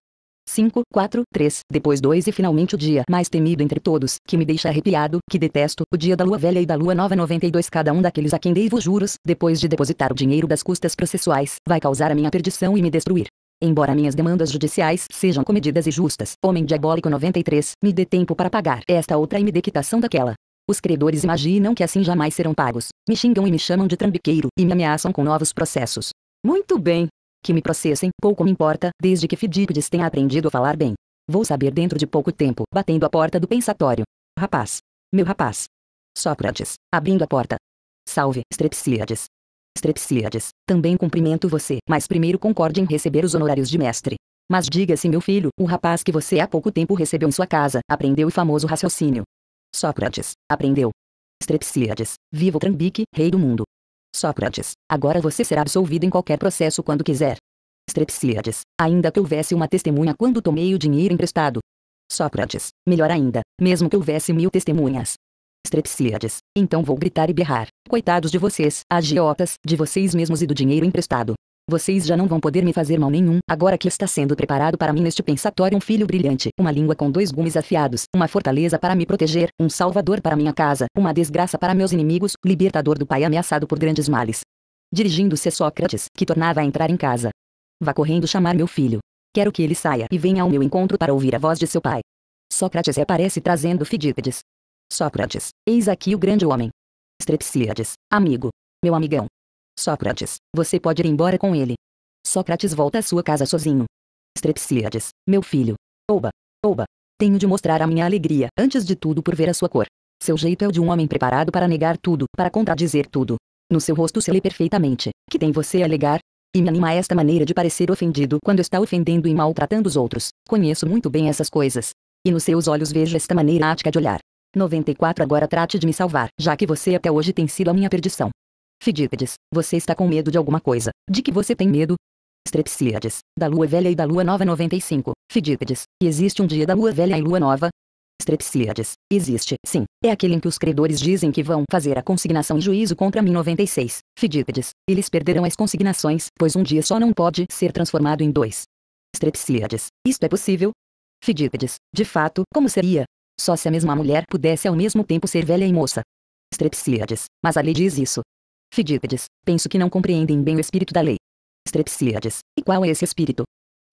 5, 4, 3, depois 2 e finalmente o dia mais temido entre todos, que me deixa arrepiado, que detesto, o dia da lua velha e da lua nova 92 cada um daqueles a quem devo juros, depois de depositar o dinheiro das custas processuais, vai causar a minha perdição e me destruir. Embora minhas demandas judiciais sejam comedidas e justas, Homem Diabólico 93, me dê tempo para pagar esta outra e me dê quitação daquela. Os credores imaginam que assim jamais serão pagos, me xingam e me chamam de trambiqueiro, e me ameaçam com novos processos. Muito bem, que me processem, pouco me importa, desde que Fidípides tenha aprendido a falar bem. Vou saber dentro de pouco tempo, batendo a porta do pensatório. Rapaz. Meu rapaz. Sócrates, abrindo a porta. Salve, Strepsíades. Strepsíades, também cumprimento você, mas primeiro concorde em receber os honorários de mestre. Mas diga-se meu filho, o rapaz que você há pouco tempo recebeu em sua casa, aprendeu o famoso raciocínio. Sócrates, aprendeu. Strepsíades, viva o Trambique, rei do mundo. Sócrates, agora você será absolvido em qualquer processo quando quiser. Strepsíades, ainda que houvesse uma testemunha quando tomei o dinheiro emprestado. Sócrates, melhor ainda, mesmo que houvesse mil testemunhas. Strepsíades, então vou gritar e berrar, coitados de vocês, agiotas, de vocês mesmos e do dinheiro emprestado. Vocês já não vão poder me fazer mal nenhum, agora que está sendo preparado para mim neste pensatório um filho brilhante, uma língua com dois gumes afiados, uma fortaleza para me proteger, um salvador para minha casa, uma desgraça para meus inimigos, libertador do pai ameaçado por grandes males. Dirigindo-se a Sócrates, que tornava a entrar em casa. Vá correndo chamar meu filho. Quero que ele saia e venha ao meu encontro para ouvir a voz de seu pai. Sócrates aparece trazendo Fidípedes. Sócrates, eis aqui o grande homem. Strepsíades, amigo. Meu amigão. Sócrates, você pode ir embora com ele. Sócrates volta à sua casa sozinho. Strepsíades, meu filho. Oba, oba. Tenho de mostrar a minha alegria, antes de tudo por ver a sua cor. Seu jeito é o de um homem preparado para negar tudo, para contradizer tudo. No seu rosto se lê perfeitamente. Que tem você a alegar? E me anima esta maneira de parecer ofendido quando está ofendendo e maltratando os outros. Conheço muito bem essas coisas. E nos seus olhos vejo esta maneira ática de olhar. 94 Agora trate de me salvar, já que você até hoje tem sido a minha perdição. Fidípedes, você está com medo de alguma coisa. De que você tem medo? Strepsíades, da lua velha e da lua nova 95. Fidípedes, existe um dia da lua velha e lua nova? Strepsíades, existe, sim. É aquele em que os credores dizem que vão fazer a consignação em juízo contra mim 96. Fidípedes, eles perderão as consignações, pois um dia só não pode ser transformado em dois. Strepsíades, isto é possível? Fidípedes, de fato, como seria? Só se a mesma mulher pudesse ao mesmo tempo ser velha e moça. Strepsíades, mas a lei diz isso, Fidípedes, penso que não compreendem bem o espírito da lei. Strepsíades, e qual é esse espírito?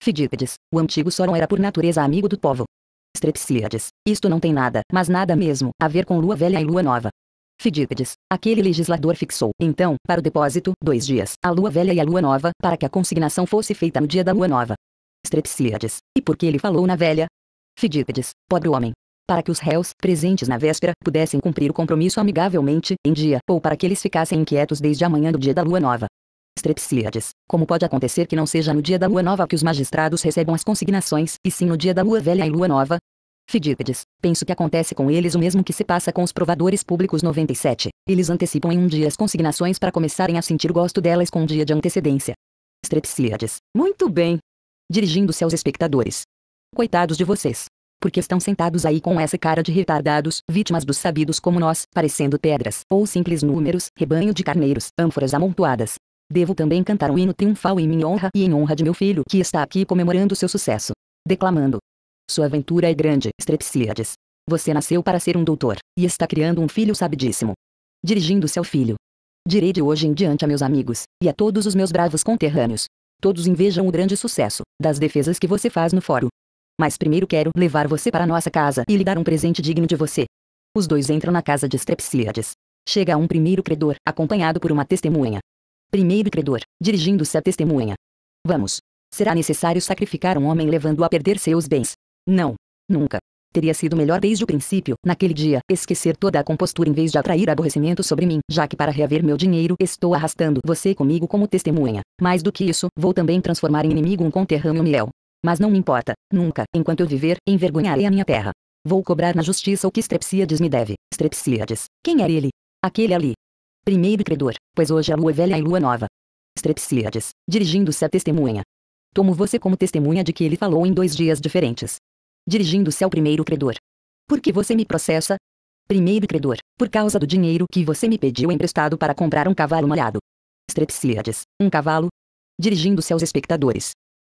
Fidípedes, o antigo Soron era por natureza amigo do povo. Strepsíades, isto não tem nada, mas nada mesmo, a ver com lua velha e lua nova. Fidípedes, aquele legislador fixou, então, para o depósito, dois dias, a lua velha e a lua nova, para que a consignação fosse feita no dia da lua nova. Strepsíades, e por que ele falou na velha? Fidípedes, pobre homem, para que os réus presentes na véspera pudessem cumprir o compromisso amigavelmente em dia ou para que eles ficassem inquietos desde a manhã do dia da lua nova. Strepsíades. Como pode acontecer que não seja no dia da lua nova que os magistrados recebam as consignações, e sim no dia da lua velha e lua nova? Fidípedes. Penso que acontece com eles o mesmo que se passa com os provadores públicos 97. Eles antecipam em um dia as consignações para começarem a sentir gosto delas com um dia de antecedência. Strepsíades. Muito bem. Dirigindo-se aos espectadores. Coitados de vocês porque estão sentados aí com essa cara de retardados, vítimas dos sabidos como nós, parecendo pedras, ou simples números, rebanho de carneiros, ânforas amontoadas. Devo também cantar um hino triunfal em minha honra e em honra de meu filho que está aqui comemorando seu sucesso. Declamando. Sua aventura é grande, Strepsíades. Você nasceu para ser um doutor, e está criando um filho sabidíssimo. Dirigindo-se ao filho. Direi de hoje em diante a meus amigos, e a todos os meus bravos conterrâneos. Todos invejam o grande sucesso, das defesas que você faz no fórum, mas primeiro quero levar você para nossa casa e lhe dar um presente digno de você. Os dois entram na casa de Strepsíades. Chega um primeiro credor, acompanhado por uma testemunha. Primeiro credor, dirigindo-se à testemunha. Vamos. Será necessário sacrificar um homem levando-o a perder seus bens. Não. Nunca. Teria sido melhor desde o princípio, naquele dia, esquecer toda a compostura em vez de atrair aborrecimento sobre mim, já que para reaver meu dinheiro estou arrastando você comigo como testemunha. Mais do que isso, vou também transformar em inimigo um conterrâneo meu. Mas não me importa, nunca, enquanto eu viver, envergonharei a minha terra. Vou cobrar na justiça o que Strepsiades me deve. Strepsiades, quem era é ele? Aquele ali. Primeiro credor, pois hoje a lua é velha e lua nova. Strepsiades, dirigindo-se à testemunha. Tomo você como testemunha de que ele falou em dois dias diferentes. Dirigindo-se ao primeiro credor. Por que você me processa? Primeiro credor, por causa do dinheiro que você me pediu emprestado para comprar um cavalo malhado. Strepsiades, um cavalo? Dirigindo-se aos espectadores.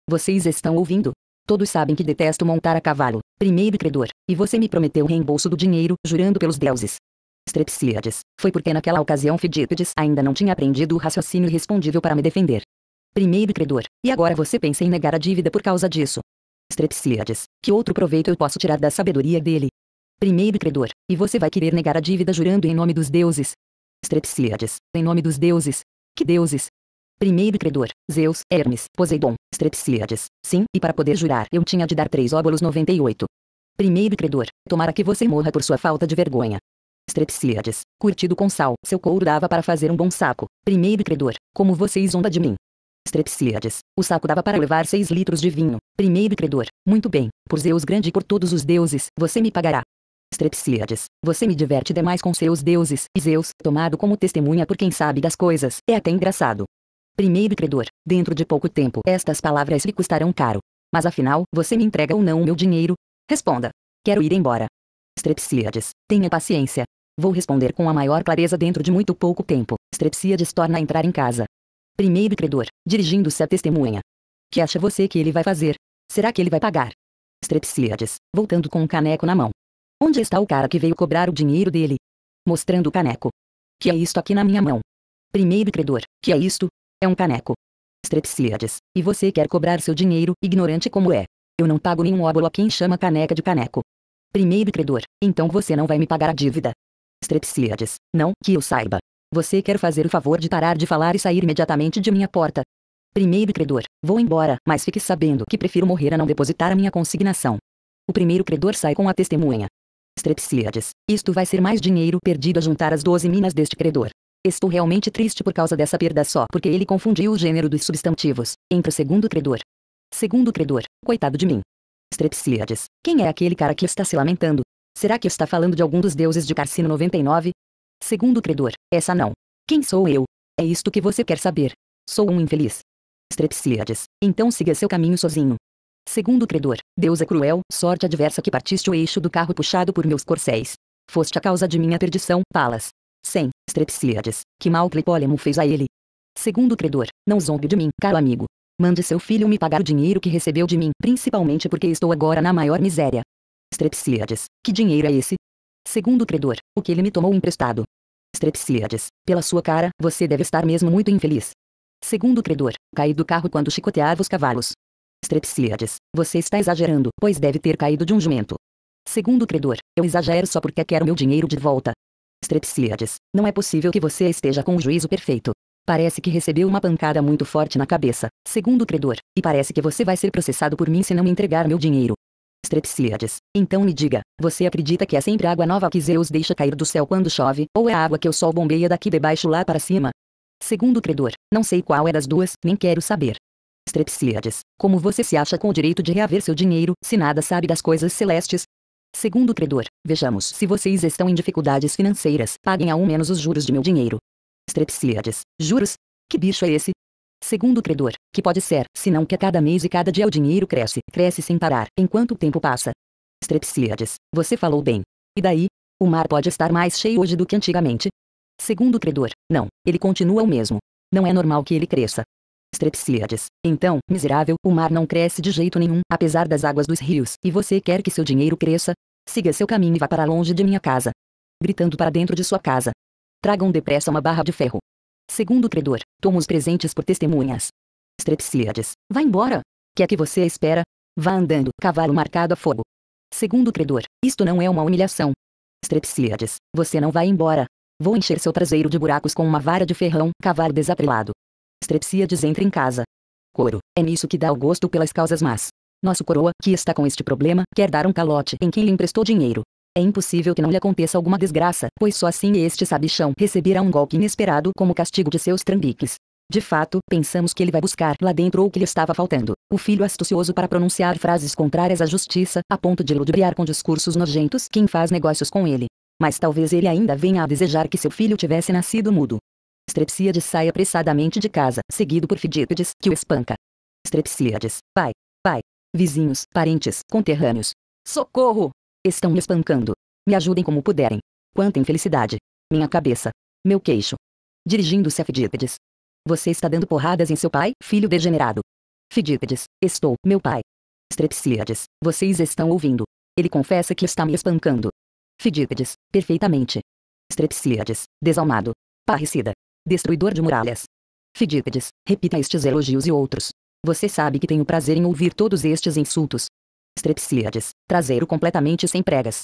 Vocês estão ouvindo? Todos sabem que detesto montar a cavalo, primeiro credor, e você me prometeu o reembolso do dinheiro, jurando pelos deuses. Strepsíades, foi porque naquela ocasião Fidípedes ainda não tinha aprendido o raciocínio respondível para me defender. Primeiro credor, e agora você pensa em negar a dívida por causa disso. Strepsíades, que outro proveito eu posso tirar da sabedoria dele? Primeiro credor, e você vai querer negar a dívida jurando em nome dos deuses? Strepsíades, em nome dos deuses? Que deuses? Primeiro credor, Zeus, Hermes, Poseidon, Strepsíades, sim, e para poder jurar eu tinha de dar três óbolos 98. Primeiro credor, tomara que você morra por sua falta de vergonha. Strepsíades, curtido com sal, seu couro dava para fazer um bom saco. Primeiro credor, como vocês onda de mim. Strepsíades, o saco dava para levar seis litros de vinho. Primeiro credor, muito bem, por Zeus grande e por todos os deuses, você me pagará. Strepsíades, você me diverte demais com seus deuses, e Zeus, tomado como testemunha por quem sabe das coisas, é até engraçado primeiro credor, dentro de pouco tempo estas palavras lhe custarão caro. Mas afinal, você me entrega ou não o meu dinheiro? Responda. Quero ir embora. Strepsiades, tenha paciência. Vou responder com a maior clareza dentro de muito pouco tempo. Strepsiades torna a entrar em casa. Primeiro credor, dirigindo-se à testemunha. Que acha você que ele vai fazer? Será que ele vai pagar? Strepsiades, voltando com um caneco na mão. Onde está o cara que veio cobrar o dinheiro dele? Mostrando o caneco. Que é isto aqui na minha mão. Primeiro credor, que é isto? É um caneco. Strepsiades. e você quer cobrar seu dinheiro, ignorante como é. Eu não pago nenhum óbolo a quem chama caneca de caneco. Primeiro credor, então você não vai me pagar a dívida. Strepsiades. não, que eu saiba. Você quer fazer o favor de parar de falar e sair imediatamente de minha porta. Primeiro credor, vou embora, mas fique sabendo que prefiro morrer a não depositar a minha consignação. O primeiro credor sai com a testemunha. Strepsiades, isto vai ser mais dinheiro perdido a juntar as 12 minas deste credor. Estou realmente triste por causa dessa perda só porque ele confundiu o gênero dos substantivos. Entra o segundo credor. Segundo credor, coitado de mim. Strepsiades, quem é aquele cara que está se lamentando? Será que está falando de algum dos deuses de Carcino 99? Segundo credor, essa não. Quem sou eu? É isto que você quer saber. Sou um infeliz. Strepsiades, então siga seu caminho sozinho. Segundo credor, deusa é cruel, sorte adversa que partiste o eixo do carro puxado por meus corcéis. Foste a causa de minha perdição, Palas. Sem, Strepsiades que mal Clipólemo fez a ele. Segundo o credor, não zombe de mim, caro amigo. Mande seu filho me pagar o dinheiro que recebeu de mim, principalmente porque estou agora na maior miséria. Strepsiades que dinheiro é esse? Segundo o credor, o que ele me tomou emprestado. Strepsiades pela sua cara, você deve estar mesmo muito infeliz. Segundo o credor, caí do carro quando chicoteava os cavalos. Strepsiades você está exagerando, pois deve ter caído de um jumento. Segundo o credor, eu exagero só porque quero meu dinheiro de volta. Strepsiades, não é possível que você esteja com um juízo perfeito. Parece que recebeu uma pancada muito forte na cabeça, segundo o credor, e parece que você vai ser processado por mim se não me entregar meu dinheiro. Strepsiades, então me diga, você acredita que é sempre água nova que Zeus deixa cair do céu quando chove, ou é a água que o sol bombeia daqui debaixo lá para cima? Segundo o credor, não sei qual é das duas, nem quero saber. Strepsiades, como você se acha com o direito de reaver seu dinheiro, se nada sabe das coisas celestes? Segundo credor, vejamos se vocês estão em dificuldades financeiras, paguem ao menos os juros de meu dinheiro. Strepsiades, juros? Que bicho é esse? Segundo credor, que pode ser, senão que a cada mês e cada dia o dinheiro cresce, cresce sem parar, enquanto o tempo passa. Strepsiades, você falou bem. E daí? O mar pode estar mais cheio hoje do que antigamente? Segundo credor, não, ele continua o mesmo. Não é normal que ele cresça. Strepsiades. Então, miserável, o mar não cresce de jeito nenhum, apesar das águas dos rios, e você quer que seu dinheiro cresça? Siga seu caminho e vá para longe de minha casa. Gritando para dentro de sua casa. Tragam depressa uma barra de ferro. Segundo o credor, toma os presentes por testemunhas. Strepsiades, vá embora. Que é que você espera? Vá andando, cavalo marcado a fogo. Segundo o credor, isto não é uma humilhação. Strepsiades, você não vai embora. Vou encher seu traseiro de buracos com uma vara de ferrão, cavalo desatrelado. Strepsiades entra em casa, Coro. É nisso que dá o gosto pelas causas más. Nosso coroa, que está com este problema, quer dar um calote em quem lhe emprestou dinheiro. É impossível que não lhe aconteça alguma desgraça, pois só assim este sabichão receberá um golpe inesperado como castigo de seus trambiques. De fato, pensamos que ele vai buscar lá dentro o que lhe estava faltando. O filho astucioso para pronunciar frases contrárias à justiça, a ponto de ludibriar com discursos nojentos quem faz negócios com ele. Mas talvez ele ainda venha a desejar que seu filho tivesse nascido mudo. Strepsiades sai apressadamente de casa, seguido por Fidípides, que o espanca. Strepsiades, pai, pai, vizinhos, parentes, conterrâneos. Socorro! Estão me espancando. Me ajudem como puderem. Quanta infelicidade! Minha cabeça. Meu queixo. Dirigindo-se a Fidípedes. Você está dando porradas em seu pai, filho degenerado. Fidípedes, estou, meu pai. Strepsiades, vocês estão ouvindo. Ele confessa que está me espancando. Fidípedes, perfeitamente. Strepsiades, desalmado. Parricida destruidor de muralhas. Fidípedes, repita estes elogios e outros. Você sabe que tenho prazer em ouvir todos estes insultos. Strepsíades, traseiro completamente sem pregas.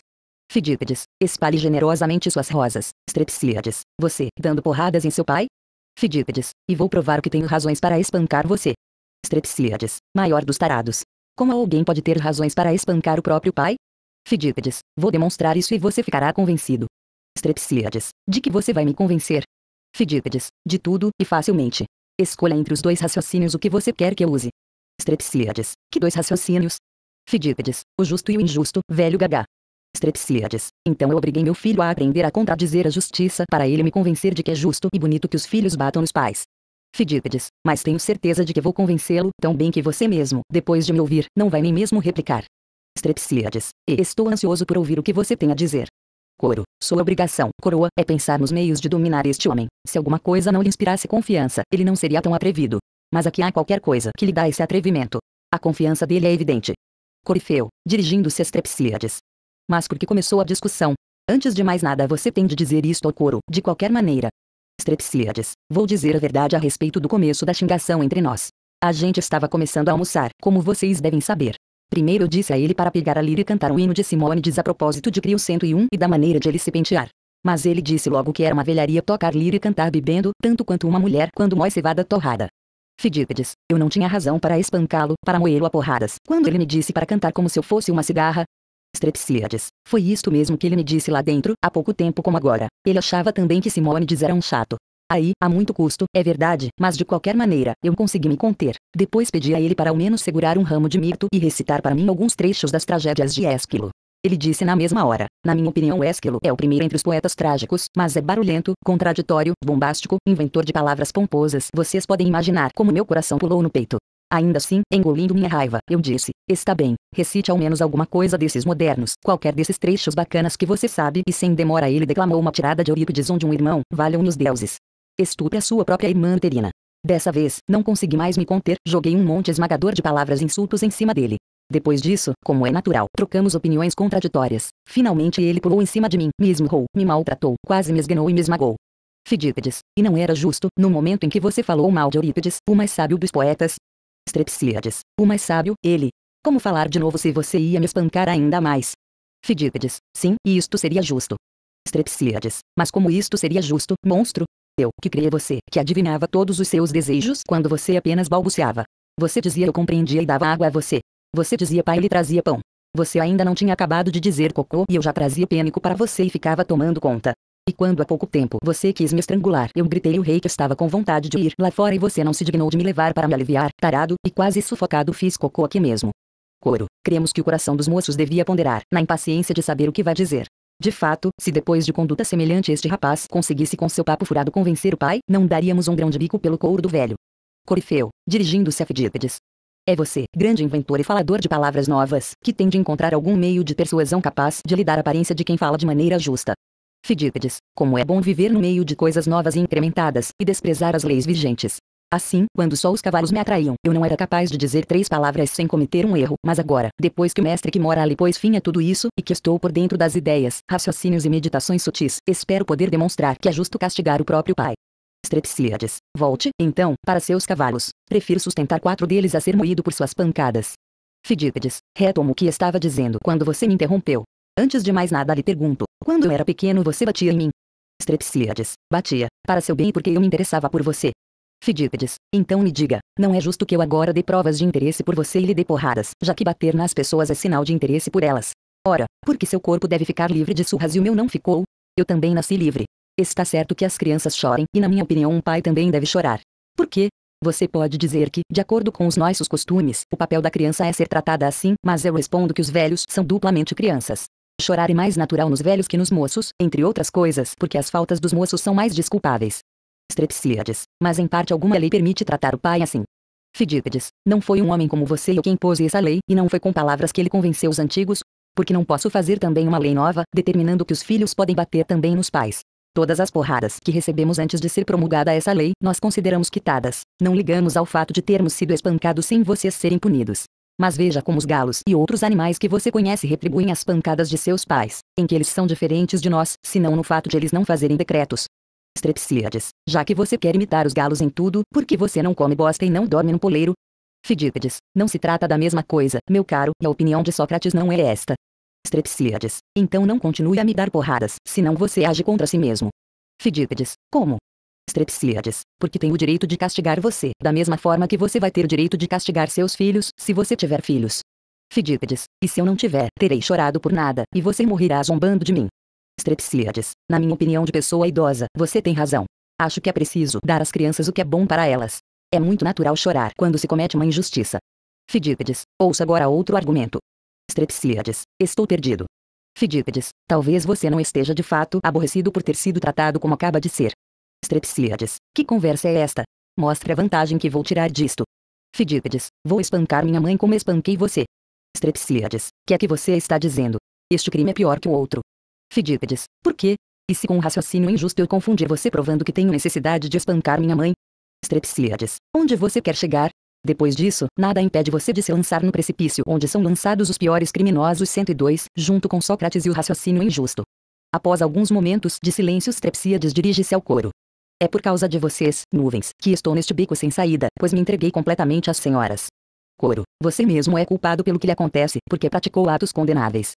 Fidípedes, espalhe generosamente suas rosas. Strepsíades, você, dando porradas em seu pai? Fidípedes, e vou provar que tenho razões para espancar você. Strepsíades, maior dos tarados. Como alguém pode ter razões para espancar o próprio pai? Fidípedes, vou demonstrar isso e você ficará convencido. Strepsíades, de que você vai me convencer? fidípedes, de tudo e facilmente. Escolha entre os dois raciocínios o que você quer que eu use. Strepsíades, que dois raciocínios? Fidípedes, o justo e o injusto, velho gaga. Strepsíades, então eu obriguei meu filho a aprender a contradizer a justiça para ele me convencer de que é justo e bonito que os filhos batam nos pais. Fidípedes, mas tenho certeza de que vou convencê-lo, tão bem que você mesmo, depois de me ouvir, não vai nem mesmo replicar. Strepsíades, e estou ansioso por ouvir o que você tem a dizer. Coro, sua obrigação, coroa, é pensar nos meios de dominar este homem. Se alguma coisa não lhe inspirasse confiança, ele não seria tão atrevido. Mas aqui há qualquer coisa que lhe dá esse atrevimento. A confiança dele é evidente. Corifeu, dirigindo-se a Strepsiades. Mas porque começou a discussão. Antes de mais nada você tem de dizer isto ao coro, de qualquer maneira. Strepsiades, vou dizer a verdade a respeito do começo da xingação entre nós. A gente estava começando a almoçar, como vocês devem saber. Primeiro disse a ele para pegar a lira e cantar o hino de Simônides a propósito de Crio 101 e da maneira de ele se pentear. Mas ele disse logo que era uma velharia tocar lira e cantar bebendo, tanto quanto uma mulher quando moe cevada torrada. Fidípedes, eu não tinha razão para espancá-lo, para moê-lo a porradas, quando ele me disse para cantar como se eu fosse uma cigarra. Strepsíades, foi isto mesmo que ele me disse lá dentro, há pouco tempo como agora. Ele achava também que Simônides era um chato. Aí, a muito custo, é verdade, mas de qualquer maneira, eu consegui me conter. Depois pedi a ele para ao menos segurar um ramo de mirto e recitar para mim alguns trechos das tragédias de Ésquilo. Ele disse na mesma hora: Na minha opinião, Ésquilo é o primeiro entre os poetas trágicos, mas é barulhento, contraditório, bombástico, inventor de palavras pomposas. Vocês podem imaginar como meu coração pulou no peito. Ainda assim, engolindo minha raiva, eu disse: Está bem, recite ao menos alguma coisa desses modernos, qualquer desses trechos bacanas que você sabe, e sem demora ele declamou uma tirada de Eurípides onde um irmão, valham-nos deuses. Estupre a sua própria irmã Terina. Dessa vez, não consegui mais me conter, joguei um monte esmagador de palavras insultos em cima dele. Depois disso, como é natural, trocamos opiniões contraditórias. Finalmente ele pulou em cima de mim, me esmurrou, me maltratou, quase me esganou e me esmagou. Fidípedes, e não era justo, no momento em que você falou mal de Eurípides, o mais sábio dos poetas. Strepsíades, o mais sábio, ele. Como falar de novo se você ia me espancar ainda mais? Fidípedes, sim, isto seria justo. Strepsíades, mas como isto seria justo, monstro? eu, que criei você, que adivinhava todos os seus desejos quando você apenas balbuciava. Você dizia eu compreendia e dava água a você. Você dizia pai e lhe trazia pão. Você ainda não tinha acabado de dizer cocô e eu já trazia pênico para você e ficava tomando conta. E quando há pouco tempo você quis me estrangular, eu gritei o rei que estava com vontade de ir lá fora e você não se dignou de me levar para me aliviar, tarado, e quase sufocado fiz cocô aqui mesmo. Coro, cremos que o coração dos moços devia ponderar, na impaciência de saber o que vai dizer. De fato, se depois de conduta semelhante este rapaz conseguisse com seu papo furado convencer o pai, não daríamos um grão de bico pelo couro do velho. Corifeu, dirigindo-se a Fidípedes. É você, grande inventor e falador de palavras novas, que tem de encontrar algum meio de persuasão capaz de lhe dar a aparência de quem fala de maneira justa. Fidípedes, como é bom viver no meio de coisas novas e incrementadas, e desprezar as leis vigentes. Assim, quando só os cavalos me atraíam, eu não era capaz de dizer três palavras sem cometer um erro, mas agora, depois que o mestre que mora ali pôs fim a tudo isso, e que estou por dentro das ideias, raciocínios e meditações sutis, espero poder demonstrar que é justo castigar o próprio pai. Strepsíades, volte, então, para seus cavalos. Prefiro sustentar quatro deles a ser moído por suas pancadas. Fidípedes, retomo o que estava dizendo quando você me interrompeu. Antes de mais nada lhe pergunto, quando eu era pequeno você batia em mim? Strepsíades, batia, para seu bem porque eu me interessava por você, Fidípedes, então me diga, não é justo que eu agora dê provas de interesse por você e lhe dê porradas, já que bater nas pessoas é sinal de interesse por elas. Ora, por que seu corpo deve ficar livre de surras e o meu não ficou? Eu também nasci livre. Está certo que as crianças chorem, e na minha opinião um pai também deve chorar. Por quê? Você pode dizer que, de acordo com os nossos costumes, o papel da criança é ser tratada assim, mas eu respondo que os velhos são duplamente crianças. Chorar é mais natural nos velhos que nos moços, entre outras coisas, porque as faltas dos moços são mais desculpáveis. Strepsíades, mas em parte alguma lei permite tratar o pai assim. Fidípedes, não foi um homem como você eu quem pôs essa lei, e não foi com palavras que ele convenceu os antigos, porque não posso fazer também uma lei nova, determinando que os filhos podem bater também nos pais. Todas as porradas que recebemos antes de ser promulgada essa lei, nós consideramos quitadas, não ligamos ao fato de termos sido espancados sem vocês serem punidos. Mas veja como os galos e outros animais que você conhece retribuem as pancadas de seus pais, em que eles são diferentes de nós, senão no fato de eles não fazerem decretos, Strepsíades, já que você quer imitar os galos em tudo, por que você não come bosta e não dorme no poleiro? Fidípedes, não se trata da mesma coisa, meu caro, e a opinião de Sócrates não é esta. Strepsíades, então não continue a me dar porradas, senão você age contra si mesmo. Fidípedes, como? Strepsíades, porque tenho o direito de castigar você, da mesma forma que você vai ter o direito de castigar seus filhos, se você tiver filhos. Fidípedes, e se eu não tiver, terei chorado por nada, e você morrerá zombando de mim. Strepsiades, na minha opinião de pessoa idosa, você tem razão. Acho que é preciso dar às crianças o que é bom para elas. É muito natural chorar quando se comete uma injustiça. Fidípedes, ouça agora outro argumento. Strepsiades, estou perdido. Fidípedes, talvez você não esteja de fato aborrecido por ter sido tratado como acaba de ser. Strepsiades, que conversa é esta? Mostre a vantagem que vou tirar disto. Fidípedes, vou espancar minha mãe como espanquei você. Strepsiades, que é que você está dizendo? Este crime é pior que o outro, Fidípedes, por quê? E se com um raciocínio injusto eu confundir você provando que tenho necessidade de espancar minha mãe? Strepsíades, onde você quer chegar? Depois disso, nada impede você de se lançar no precipício onde são lançados os piores criminosos 102, junto com Sócrates e o raciocínio injusto. Após alguns momentos de silêncio, Strepsíades dirige-se ao coro. É por causa de vocês, nuvens, que estou neste bico sem saída, pois me entreguei completamente às senhoras. Coro, você mesmo é culpado pelo que lhe acontece, porque praticou atos condenáveis.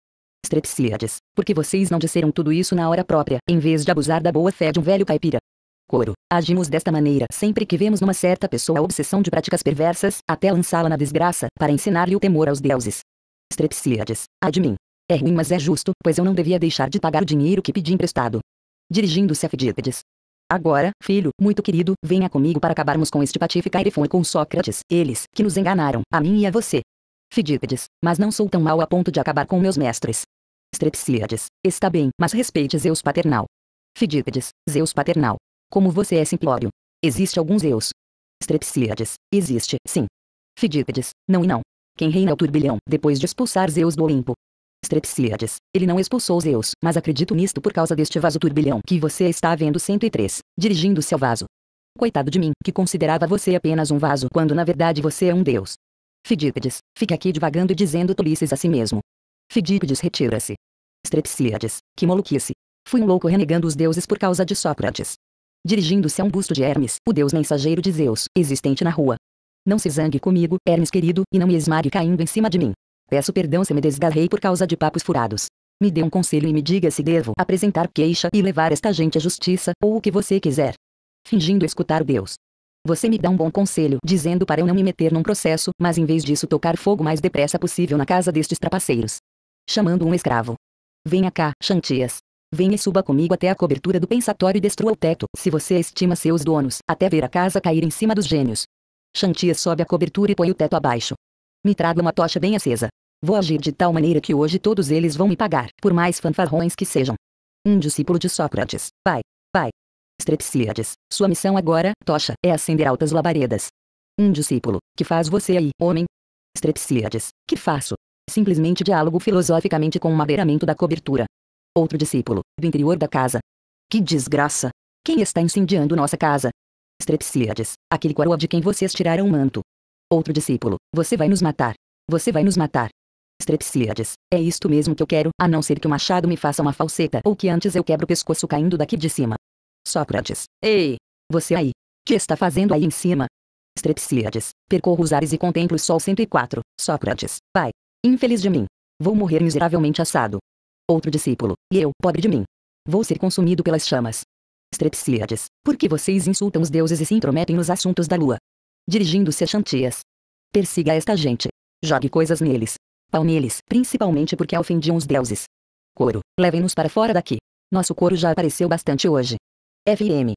Strepsíades, porque vocês não disseram tudo isso na hora própria, em vez de abusar da boa fé de um velho caipira. Coro. Agimos desta maneira sempre que vemos numa certa pessoa a obsessão de práticas perversas, até lançá-la na desgraça, para ensinar-lhe o temor aos deuses. Strepsíades. Admin. É ruim mas é justo, pois eu não devia deixar de pagar o dinheiro que pedi emprestado. Dirigindo-se a Fidípedes. Agora, filho, muito querido, venha comigo para acabarmos com este patife Cairifon e com Sócrates, eles, que nos enganaram, a mim e a você. Fidípedes, mas não sou tão mau a ponto de acabar com meus mestres. Strepsíades, está bem, mas respeite Zeus paternal. Fidípedes, Zeus paternal. Como você é simplório. Existe algum Zeus. Strepsíades, existe, sim. Fidípedes, não e não. Quem reina é o turbilhão, depois de expulsar Zeus do Olimpo. Strepsíades, ele não expulsou Zeus, mas acredito nisto por causa deste vaso turbilhão que você está vendo 103, dirigindo-se ao vaso. Coitado de mim, que considerava você apenas um vaso quando na verdade você é um deus. Fidípedes, fica aqui divagando e dizendo tolices a si mesmo. Fidípedes retira-se. Strepsíades, que maluquice. Fui um louco renegando os deuses por causa de Sócrates. Dirigindo-se a um busto de Hermes, o deus mensageiro de Zeus, existente na rua. Não se zangue comigo, Hermes querido, e não me esmague caindo em cima de mim. Peço perdão se me desgarrei por causa de papos furados. Me dê um conselho e me diga se devo apresentar queixa e levar esta gente à justiça, ou o que você quiser. Fingindo escutar o Deus. Você me dá um bom conselho, dizendo para eu não me meter num processo, mas em vez disso tocar fogo mais depressa possível na casa destes trapaceiros. Chamando um escravo, Venha cá, Xantias. Venha e suba comigo até a cobertura do pensatório e destrua o teto, se você estima seus donos, até ver a casa cair em cima dos gênios. Xantias sobe a cobertura e põe o teto abaixo. Me traga uma tocha bem acesa. Vou agir de tal maneira que hoje todos eles vão me pagar, por mais fanfarrões que sejam. Um discípulo de Sócrates, pai, pai. Strepsíades, sua missão agora, tocha, é acender altas labaredas. Um discípulo, que faz você aí, homem? Strepsíades, que faço? simplesmente diálogo filosoficamente com o madeiramento da cobertura. Outro discípulo, do interior da casa. Que desgraça! Quem está incendiando nossa casa? strepsiades aquele coroa de quem vocês tiraram o manto. Outro discípulo, você vai nos matar. Você vai nos matar. strepsiades é isto mesmo que eu quero, a não ser que o machado me faça uma falseta ou que antes eu quebre o pescoço caindo daqui de cima. Sócrates, ei! Você aí! que está fazendo aí em cima? strepsiades percorro os ares e contemplo o sol 104. Sócrates, pai, Infeliz de mim. Vou morrer miseravelmente assado. Outro discípulo, e eu, pobre de mim. Vou ser consumido pelas chamas. Strepsíades, por que vocês insultam os deuses e se intrometem nos assuntos da lua? Dirigindo-se a Xantias. Persiga esta gente. Jogue coisas neles. Pau neles, principalmente porque ofendiam os deuses. Coro, levem-nos para fora daqui. Nosso coro já apareceu bastante hoje. FM,